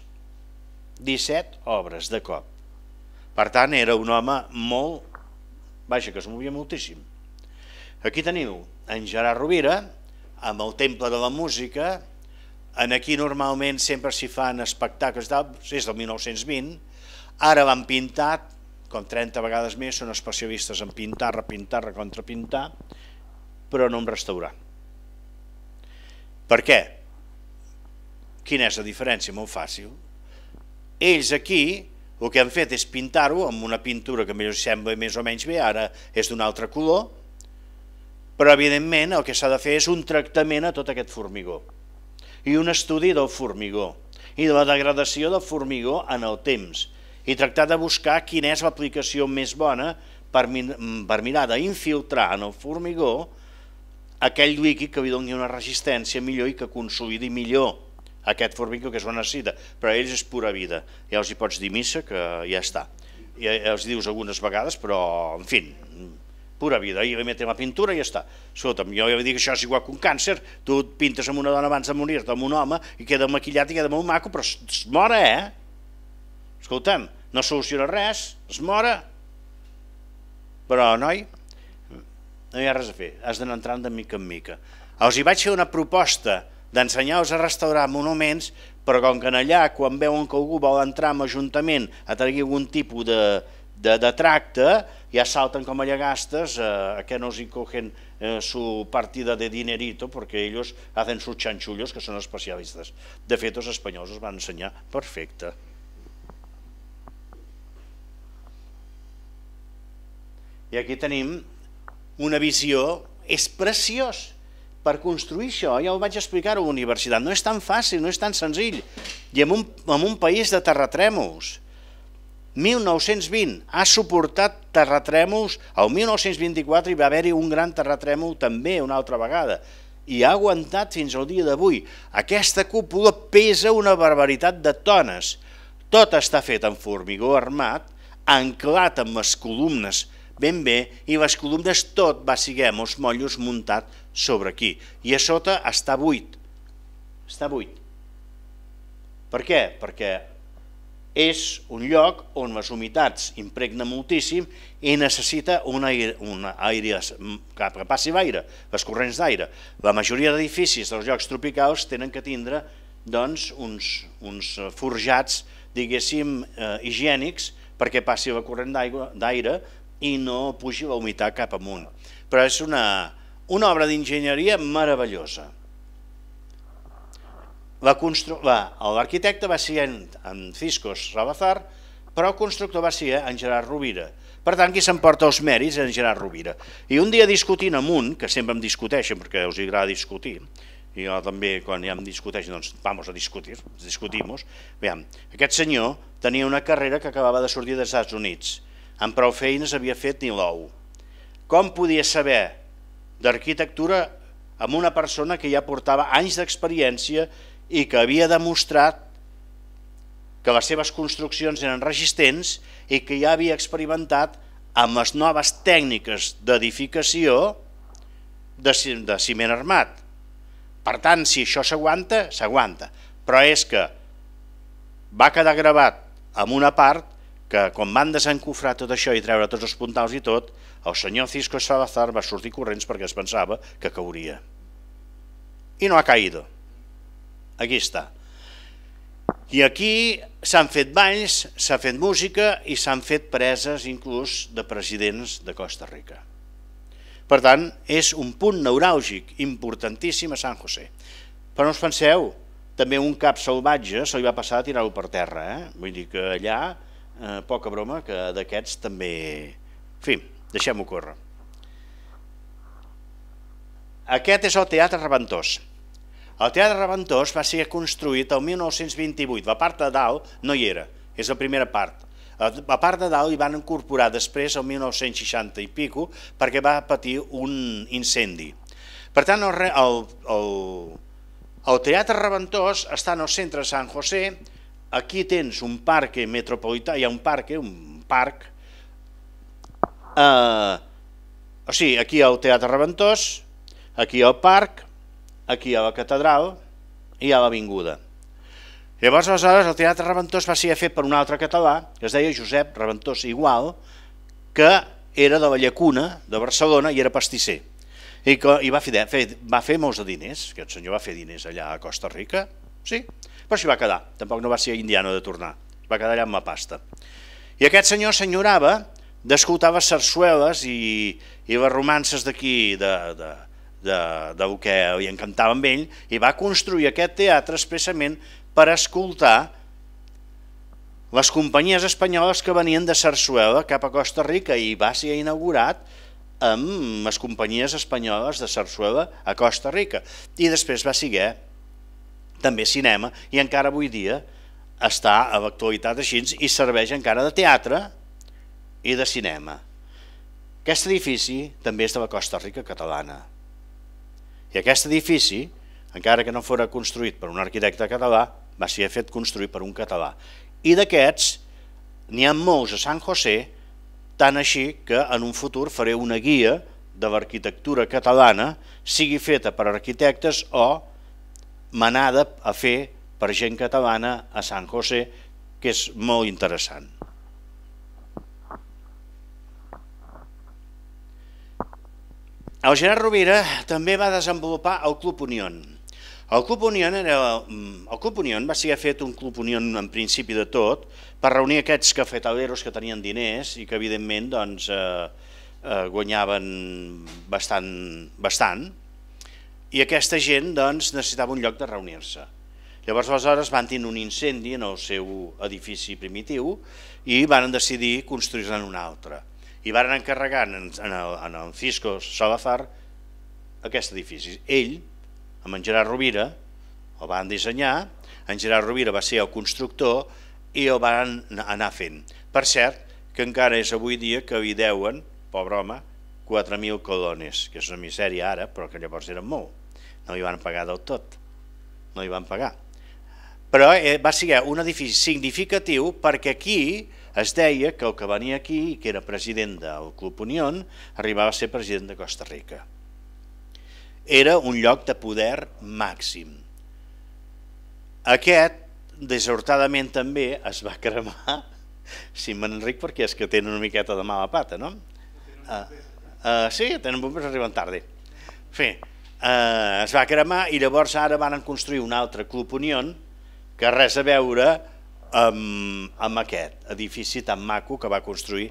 17 obres de cop. Per tant, era un home molt... Vaja, que es movia moltíssim. Aquí teniu en Gerard Rovira, amb el Temple de la Música, en aquí normalment sempre s'hi fan espectacles, és del 1920, ara l'han pintat com 30 vegades més, són especialistes en pintar, repintar, recontrapintar, però no en restaurar. Per què? Quina és la diferència? Molt fàcil. Ells aquí el que han fet és pintar-ho amb una pintura que millor sembla més o menys bé, ara és d'un altre color, però evidentment el que s'ha de fer és un tractament a tot aquest formigó i un estudi del formigó i de la degradació del formigó en el temps i tractar de buscar quina és l'aplicació més bona per, per mirar d'infiltrar en el formigó aquell líquid que li doni una resistència millor i que consolidi millor aquest formigó que es necessita. Però ells és pura vida. Ja els hi pots dir missa que ja està. I ja els dius algunes vegades, però en fi, pura vida, i li metem la pintura i ja està. Escolta'm, jo ja dic que això és igual que un càncer, tu et pintes amb una dona abans de morir-te amb un home i queda maquillat i queda molt maco, però es mora, eh? escolta'm, no soluciona res, es mora. Però, noi, no hi ha res a fer, has d'anar entrant de mica en mica. Els hi vaig fer una proposta d'ensenyar-los a restaurar monuments, però com que allà, quan veuen que algú vol entrar en l'Ajuntament a tenir algun tipus de, de, de tracte, salten com a llagastes, eh, a que nos cogen eh, su partida de dinerito perquè ells hacen sus chanchullos que són especialistes. De fet, els espanyols els van ensenyar perfecte. I aquí tenim una visió, és preciós. Per construir això, ah, ja ho vaig explicar a la universitat, no és tan fàcil, no és tan senzill. I en un, en un país de terratrèmols, 1920 ha suportat terratrèmols, el 1924 hi va haver-hi un gran terratrèmol també una altra vegada, i ha aguantat fins al dia d'avui. Aquesta cúpula pesa una barbaritat de tones. Tot està fet en formigó armat, anclat amb les columnes ben bé i les columnes tot va siguem els mollos muntat sobre aquí. I a sota està buit. Està buit. Per què? Perquè és un lloc on les humitats impregna moltíssim i necessita un aire, un aire que, que passi l'aire, les corrents d'aire. La majoria d'edificis dels llocs tropicals tenen que tindre doncs, uns, uns forjats, diguéssim, eh, higiènics perquè passi la corrent d'aire i no pugi la humitat cap amunt. Però és una, una obra d'enginyeria meravellosa. L'arquitecte la, va ser en, en Ciscos Rabazar, però el constructor va ser en Gerard Rovira. Per tant, qui s'emporta els mèrits en Gerard Rovira. I un dia discutint amb un, que sempre em discuteixen perquè us agrada discutir, i jo també quan ja em discuteix, doncs vamos a discutir, discutimos. Veiem, aquest senyor tenia una carrera que acabava de sortir dels Estats Units amb prou feines havia fet ni l'ou. Com podia saber d'arquitectura amb una persona que ja portava anys d'experiència i que havia demostrat que les seves construccions eren resistents i que ja havia experimentat amb les noves tècniques d'edificació de, de ciment armat. Per tant, si això s'aguanta, s'aguanta. Però és que va quedar gravat en una part que quan van desencofrar tot això i treure tots els puntals i tot, el senyor Cisco Salazar va sortir corrents perquè es pensava que cauria. I no ha caído. Aquí està. I aquí s'han fet balls, s'ha fet música i s'han fet preses inclús de presidents de Costa Rica. Per tant, és un punt neuràlgic importantíssim a San José. Però no us penseu, també un cap salvatge se li va passar a tirar-ho per terra. Eh? Vull dir que allà Eh, poca broma, que d'aquests també... En fi, deixem-ho córrer. Aquest és el Teatre Reventós. El Teatre Reventós va ser construït el 1928. La part de dalt no hi era, és la primera part. La part de dalt hi van incorporar després el 1960 i pico perquè va patir un incendi. Per tant, el, el, el, el Teatre Reventós està en el centre de Sant José, aquí tens un parc metropolità, hi ha un parc, un parc, eh, o sigui, aquí el Teatre Reventós, aquí el parc, aquí ha la catedral i ha l'avinguda. Llavors, aleshores, el Teatre Reventós va ser fet per un altre català, que es deia Josep Reventós Igual, que era de la Llacuna, de Barcelona, i era pastisser. I, que, i va, fer, va fer molts de diners, aquest senyor va fer diners allà a Costa Rica, Sí, però s'hi va quedar. Tampoc no va ser indiano de tornar. Va quedar allà amb la pasta. I aquest senyor s'enyorava les sarsueles i, i les romances d'aquí, de, de, de, de que li encantava amb ell, i va construir aquest teatre expressament per escoltar les companyies espanyoles que venien de Sarsuela cap a Costa Rica i va ser inaugurat amb les companyies espanyoles de Sarsuela a Costa Rica. I després va ser eh, també cinema, i encara avui dia està a l'actualitat així i serveix encara de teatre i de cinema. Aquest edifici també és de la Costa Rica catalana. I aquest edifici, encara que no fora construït per un arquitecte català, va ser fet construir per un català. I d'aquests, n'hi ha molts a San José, tant així que en un futur faré una guia de l'arquitectura catalana, sigui feta per arquitectes o manada a fer per gent catalana a San José, que és molt interessant. El Gerard Rovira també va desenvolupar el Club Unión. El Club Unión, era, mm, el Club Unión va ser fet un Club Unión en principi de tot per reunir aquests cafetaleros que tenien diners i que evidentment doncs, eh, eh, guanyaven bastant, bastant i aquesta gent doncs, necessitava un lloc de reunir-se. Llavors, aleshores, van tenir un incendi en el seu edifici primitiu i van decidir construir-ne un altre. I van encarregar en, en, el, en el Cisco Salazar aquest edifici. Ell, amb en Gerard Rovira, el van dissenyar, en Gerard Rovira va ser el constructor i el van anar fent. Per cert, que encara és avui dia que hi deuen, pobre home, 4.000 colones, que és una misèria ara, però que llavors eren molt no hi van pagar del tot, no hi van pagar. Però eh, va ser un edifici significatiu perquè aquí es deia que el que venia aquí, que era president del Club Unión, arribava a ser president de Costa Rica. Era un lloc de poder màxim. Aquest, desortadament també, es va cremar, si sí, Enric, perquè és que tenen una miqueta de mala pata, no? Uh, uh, sí, tenen bombes, arriben tarda. En fi, eh, es va cremar i llavors ara van construir un altre Club Union que res a veure amb, amb aquest edifici tan maco que va construir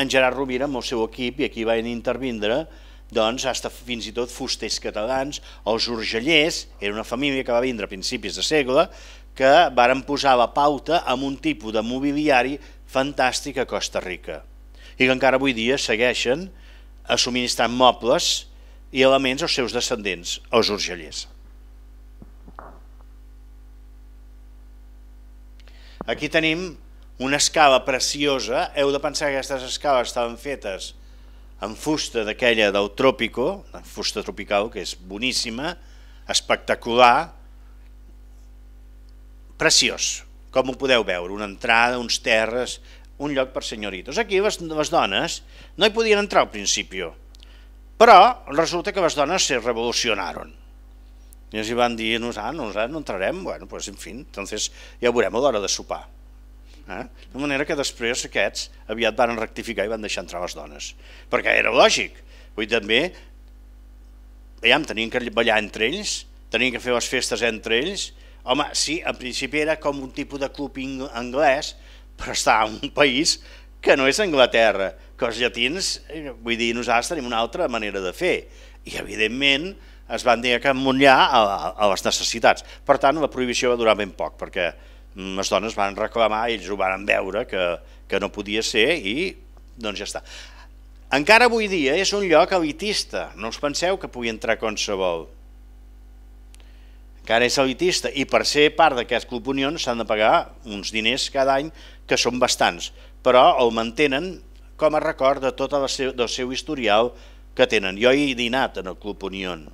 en Gerard Rovira amb el seu equip i aquí van intervindre doncs, hasta fins i tot fusters catalans, els urgellers, era una família que va vindre a principis de segle, que varen posar la pauta amb un tipus de mobiliari fantàstic a Costa Rica i que encara avui dia segueixen a subministrar mobles i elements els seus descendents, els urgellers. Aquí tenim una escala preciosa. Heu de pensar que aquestes escales estaven fetes en fusta d'aquella del Trópico, fusta tropical, que és boníssima, espectacular, preciós, com ho podeu veure, una entrada, uns terres, un lloc per senyoritos. Aquí les, les dones no hi podien entrar al principi, però resulta que les dones se revolucionaron. I els van dir, no, ah, no, no entrarem, bueno, pues en fin, entonces ja ho veurem a l'hora de sopar. Eh? De manera que després aquests aviat van rectificar i van deixar entrar les dones. Perquè era lògic. Vull dir, també, veiem, tenien que ballar entre ells, tenien que fer les festes entre ells. Home, sí, en principi era com un tipus de club anglès, però està en un país que no és Anglaterra que els llatins, eh, vull dir, nosaltres tenim una altra manera de fer. I, evidentment, es van dir que emmunyar a, a, a les necessitats. Per tant, la prohibició va durar ben poc, perquè mm, les dones van reclamar, ells ho van veure, que, que no podia ser, i doncs ja està. Encara avui dia és un lloc elitista, no us penseu que pugui entrar qualsevol. Encara és elitista, i per ser part d'aquest Club Unió s'han de pagar uns diners cada any, que són bastants, però el mantenen com a record de tot el seu, del seu historial que tenen. Jo he dinat en el Club Unión,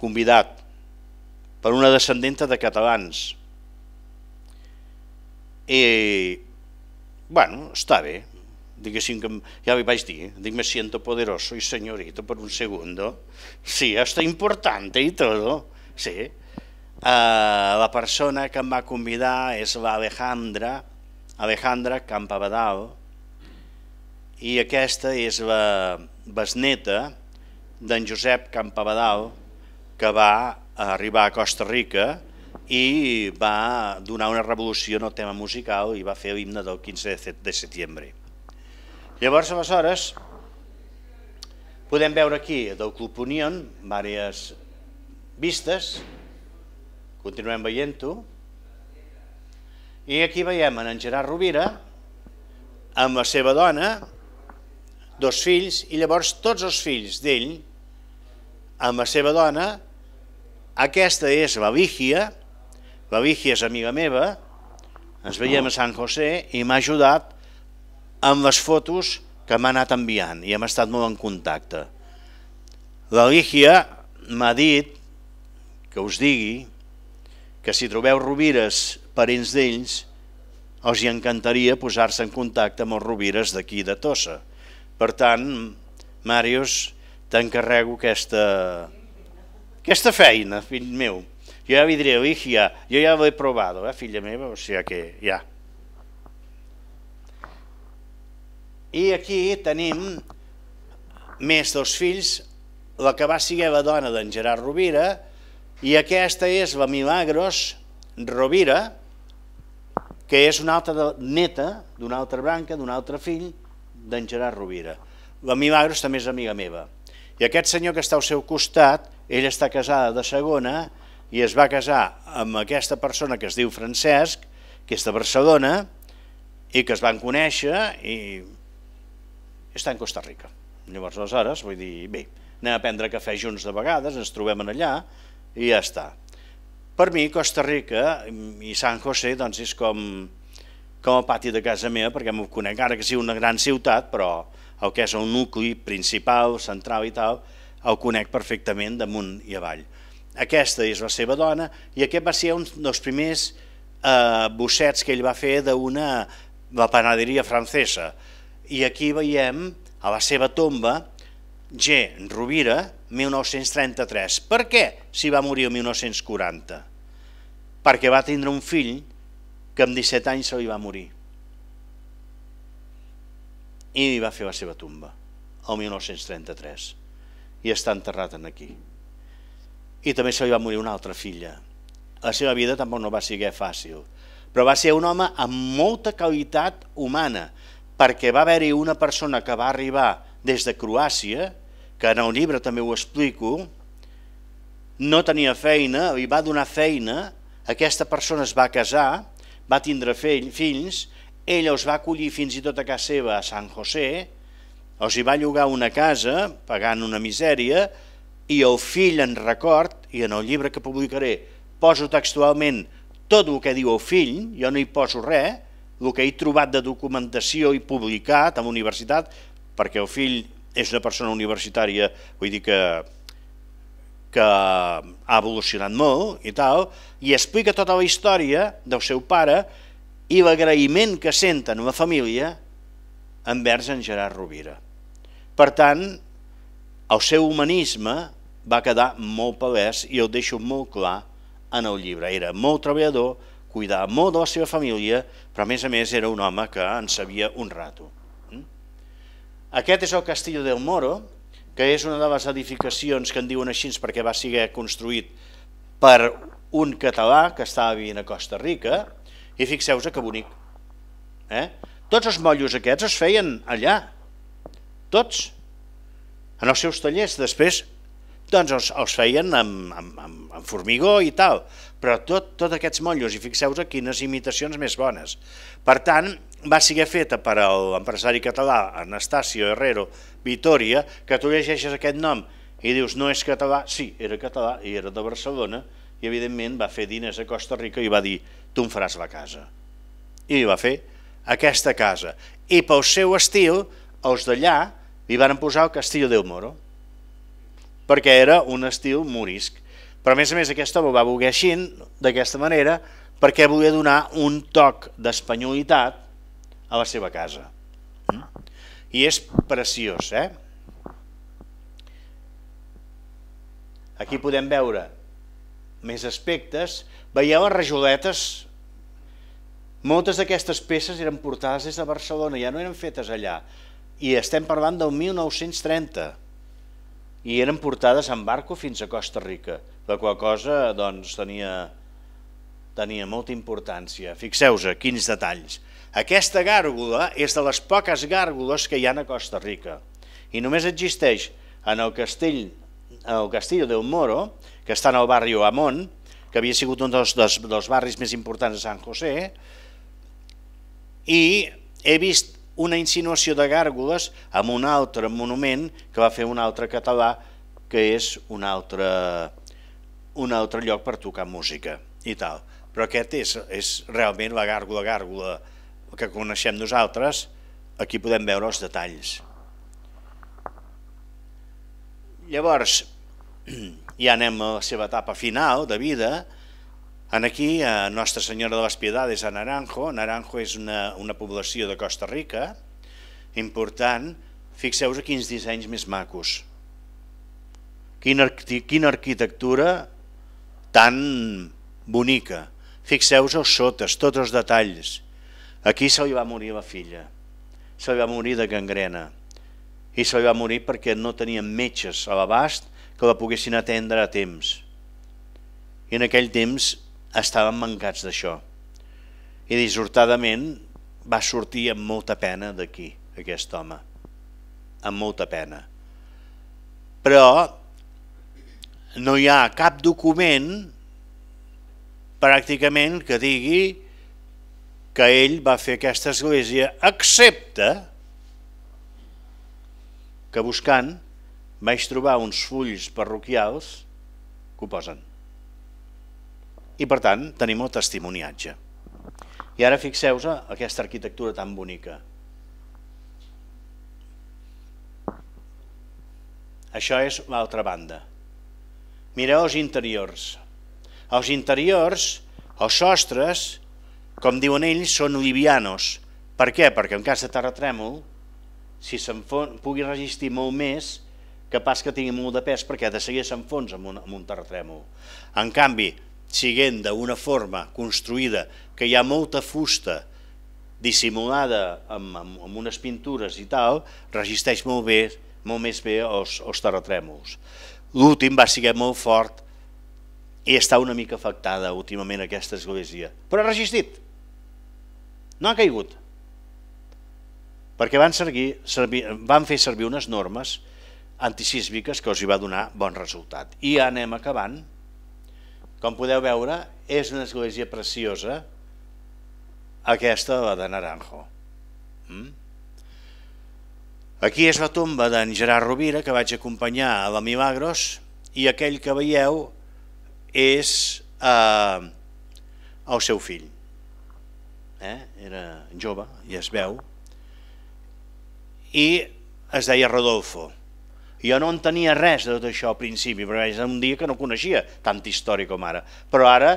convidat per una descendenta de catalans. I, bueno, està bé. Diguéssim que ja li vaig dir, dic, me siento poderoso y señorito por un segundo. Sí, hasta importante eh, y todo. Sí. Uh, la persona que em va convidar és l'Alejandra, Alejandra Campabadal, i aquesta és la besneta d'en Josep Campabadal que va arribar a Costa Rica i va donar una revolució en el tema musical i va fer l'himne del 15 de setembre. Llavors, aleshores, podem veure aquí del Club Union diverses vistes, continuem veient-ho, i aquí veiem en Gerard Rovira amb la seva dona, dos fills, i llavors tots els fills d'ell, amb la seva dona, aquesta és la Vígia, la Vígia és amiga meva, ens ah. veiem a Sant José i m'ha ajudat amb les fotos que m'ha anat enviant i hem estat molt en contacte. La Lígia m'ha dit que us digui que si trobeu Rovires parents d'ells, els hi encantaria posar-se en contacte amb els Rovires d'aquí de Tossa. Per tant, Màrius, t'encarrego aquesta, aquesta feina, fill meu. Jo ja vindré diré, hija, jo ja l'he provat, eh, filla meva, o sigui que ja. I aquí tenim més dos fills, la que va ser la dona d'en Gerard Rovira, i aquesta és la Milagros Rovira, que és una altra neta d'una altra branca, d'un altre fill, d'en Gerard Rovira. La Milagros també és amiga meva. I aquest senyor que està al seu costat, ell està casada de segona i es va casar amb aquesta persona que es diu Francesc, que és de Barcelona, i que es van conèixer i està en Costa Rica. Llavors, aleshores, vull dir, bé, anem a prendre cafè junts de vegades, ens trobem en allà i ja està. Per mi, Costa Rica i San José doncs, és com com a pati de casa meva, perquè m'ho conec, ara que sigui una gran ciutat, però el que és el nucli principal, central i tal, el conec perfectament damunt i avall. Aquesta és la seva dona i aquest va ser un dels primers eh, bossets que ell va fer d'una la panaderia francesa. I aquí veiem a la seva tomba G. Rovira, 1933. Per què s'hi va morir el 1940? Perquè va tindre un fill que amb 17 anys se li va morir. I li va fer la seva tomba, el 1933. I està enterrat en aquí. I també se li va morir una altra filla. La seva vida tampoc no va ser fàcil, però va ser un home amb molta qualitat humana, perquè va haver-hi una persona que va arribar des de Croàcia, que en el llibre també ho explico, no tenia feina, li va donar feina, aquesta persona es va casar va tindre fills, ell els va acollir fins i tot a casa seva a San José, els hi va llogar una casa, pagant una misèria, i el fill en record, i en el llibre que publicaré poso textualment tot el que diu el fill, jo no hi poso res, el que he trobat de documentació i publicat a la universitat, perquè el fill és una persona universitària, vull dir que que ha evolucionat molt i tal, i explica tota la història del seu pare i l'agraïment que senten la família envers en Gerard Rovira. Per tant, el seu humanisme va quedar molt palès i el deixo molt clar en el llibre. Era molt treballador, cuidava molt de la seva família, però a més a més era un home que en sabia un rato. Aquest és el Castillo del Moro, que és una de les edificacions que en diuen així perquè va ser construït per un català que estava vivint a Costa Rica, i fixeu-vos que bonic. Eh? Tots els mollos aquests es feien allà, tots, en els seus tallers. Després doncs els, els feien amb, amb, amb, amb formigó i tal, però tot, tot aquests mollos, i fixeu-vos quines imitacions més bones. Per tant, va ser feta per a l'empresari català Anastasio Herrero Vitoria, que tu llegeixes aquest nom i dius no és català, sí, era català i era de Barcelona, i evidentment va fer diners a Costa Rica i va dir tu em faràs la casa. I va fer aquesta casa. I pel seu estil, els d'allà li van posar el Castillo del Moro, perquè era un estil morisc. Però a més a més aquest home va voler així, d'aquesta manera, perquè volia donar un toc d'espanyolitat a la seva casa. Mm? I és preciós, eh? Aquí podem veure més aspectes. Veieu les rajoletes? Moltes d'aquestes peces eren portades des de Barcelona, ja no eren fetes allà. I estem parlant del 1930. I eren portades en barco fins a Costa Rica, la qual cosa doncs, tenia, tenia molta importància. Fixeu-vos quins detalls. Aquesta gàrgola és de les poques gàrgoles que hi ha a Costa Rica i només existeix en el castell el Castillo del Moro, que està en el barri Oamón, que havia sigut un dels, dels, dels barris més importants de San José, i he vist una insinuació de gàrgoles amb un altre monument que va fer un altre català, que és un altre, un altre lloc per tocar música i tal. Però aquest és, és realment la gàrgola, gàrgola, que coneixem nosaltres, aquí podem veure els detalls. Llavors, ja anem a la seva etapa final de vida, en aquí, a eh, Nostra Senyora de les Piedades, a Naranjo. Naranjo és una, una població de Costa Rica important. Fixeu-vos quins dissenys més macos. Quina, quina arquitectura tan bonica. Fixeu-vos els sotes, tots els detalls. Aquí se li va morir la filla, se li va morir de gangrena, i se li va morir perquè no tenien metges a l'abast que la poguessin atendre a temps. I en aquell temps estaven mancats d'això. I disortadament va sortir amb molta pena d'aquí, aquest home. Amb molta pena. Però no hi ha cap document pràcticament que digui que ell va fer aquesta església, excepte que buscant vaig trobar uns fulls parroquials que ho posen. I per tant tenim el testimoniatge. I ara fixeu-vos aquesta arquitectura tan bonica. Això és l'altra banda. Mireu els interiors. Els interiors, els sostres, com diuen ells, són livianos. Per què? Perquè en cas de terratrèmol, si s'enfon, pugui resistir molt més, pas que tingui molt de pes perquè de seguir s'enfons amb, un, amb un terratrèmol. En canvi, siguent d'una forma construïda que hi ha molta fusta dissimulada amb, amb, amb unes pintures i tal, resisteix molt bé molt més bé els, els terratrèmols. L'últim va ser molt fort i està una mica afectada últimament aquesta església, però ha resistit. No ha caigut, perquè van, servir, servir, van fer servir unes normes antisísmiques que els hi va donar bon resultat. I ja anem acabant. Com podeu veure, és una església preciosa, aquesta la de Naranjo. Mm? Aquí és la tomba d'en Gerard Rovira, que vaig acompanyar a la Milagros, i aquell que veieu és eh, el seu fill eh? era jove, i es veu, i es deia Rodolfo. Jo no entenia tenia res de tot això al principi, perquè és un dia que no coneixia tant història com ara. Però ara,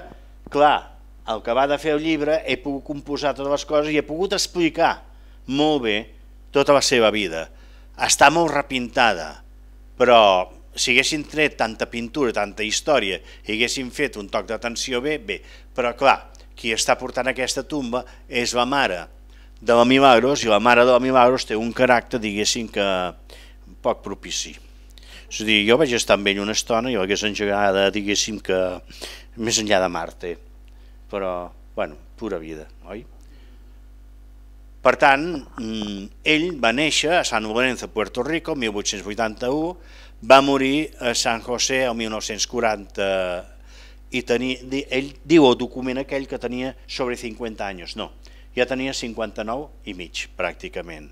clar, el que va de fer el llibre, he pogut composar totes les coses i he pogut explicar molt bé tota la seva vida. Està molt repintada, però si haguessin tret tanta pintura, tanta història, i haguessin fet un toc d'atenció bé, bé. Però clar, qui està portant aquesta tumba és la mare de la Milagros i la mare de la Milagros té un caràcter, diguéssim, que poc propici. És a dir, jo vaig estar amb ell una estona i l'hagués engegada, diguéssim, que més enllà de Marte. Però, bueno, pura vida, oi? Per tant, mm, ell va néixer a San Lorenzo, Puerto Rico, el 1881, va morir a San José el 1940, i tenir, ell diu el document aquell que tenia sobre 50 anys, no, ja tenia 59 i mig, pràcticament.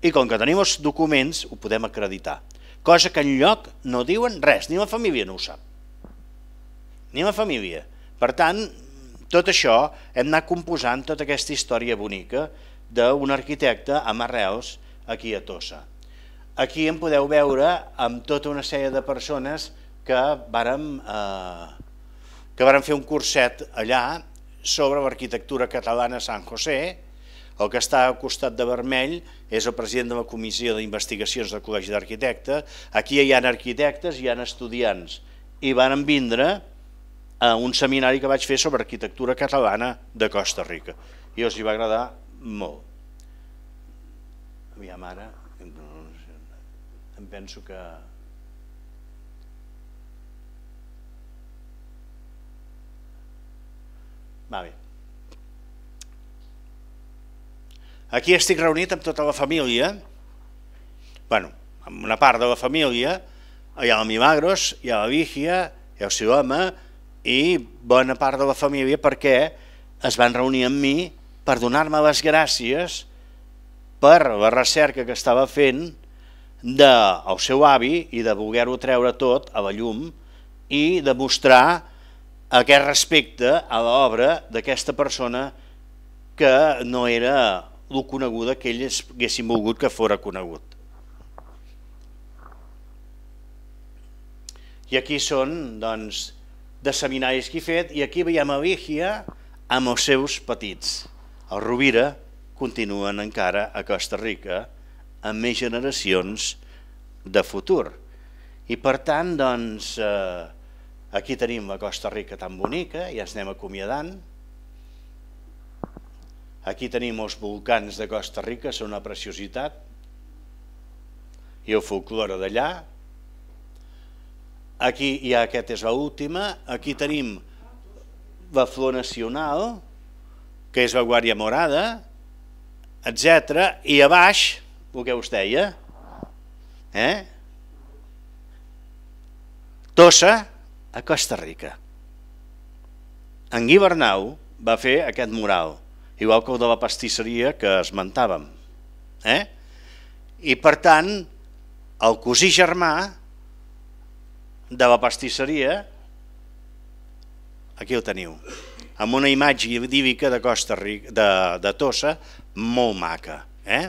I com que tenim els documents, ho podem acreditar. Cosa que en lloc no diuen res, ni la família no ho sap. Ni la família. Per tant, tot això hem anat composant tota aquesta història bonica d'un arquitecte amb arrels aquí a Tossa. Aquí en podeu veure amb tota una sèrie de persones que vàrem eh, que varen fer un curset allà sobre l'arquitectura catalana Sant José, el que està al costat de Vermell és el president de la Comissió d'Investigacions del Col·legi d'Arquitectes. Aquí hi ha arquitectes, hi ha estudiants, i van vindre a un seminari que vaig fer sobre arquitectura catalana de Costa Rica. I els hi va agradar molt. Aviam ara, em penso que... Va bé. Aquí estic reunit amb tota la família, bueno, amb una part de la família, hi ha la Mimagros, hi ha la Vigia, hi ha el home, i bona part de la família perquè es van reunir amb mi per donar-me les gràcies per la recerca que estava fent del de, seu avi i de voler-ho treure tot a la llum i demostrar aquest respecte a l'obra d'aquesta persona que no era el coneguda que ells haguessin volgut que fora conegut. I aquí són, doncs, de seminaris que he fet, i aquí veiem a Vígia amb els seus petits. El Rovira continuen encara a Costa Rica amb més generacions de futur. I per tant, doncs, eh, Aquí tenim la Costa Rica tan bonica, ja ens anem acomiadant. Aquí tenim els volcans de Costa Rica, són una preciositat. I el folclore d'allà. Aquí ja aquest és l'última. Aquí tenim la flor nacional, que és la guàrdia morada, etc. I a baix, el que us deia, eh? Tossa, a Costa Rica. En Gui Bernau va fer aquest mural, igual que el de la pastisseria que esmentàvem. Eh? I per tant, el cosí germà de la pastisseria, aquí el teniu, amb una imatge idívica de Costa Rica, de, de Tossa, molt maca. Eh?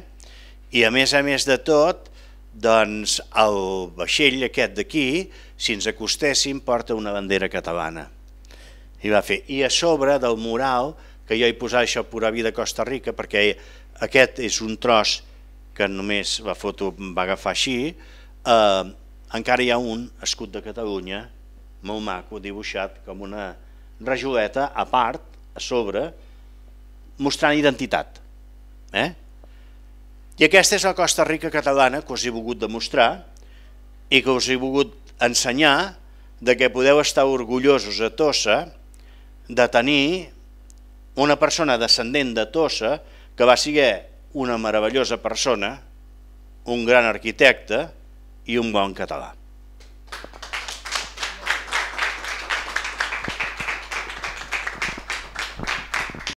I a més a més de tot, doncs el vaixell aquest d'aquí si ens acostéssim, porta una bandera catalana. I va fer, i a sobre del mural, que jo hi posat això pura vida Costa Rica, perquè aquest és un tros que només la foto va agafar així, eh, encara hi ha un escut de Catalunya, molt maco, dibuixat com una rajoleta a part, a sobre, mostrant identitat. Eh? I aquesta és la Costa Rica catalana que us he volgut demostrar i que us he volgut ensenyar de que podeu estar orgullosos a Tossa de tenir una persona descendent de Tossa que va ser una meravellosa persona, un gran arquitecte i un bon català.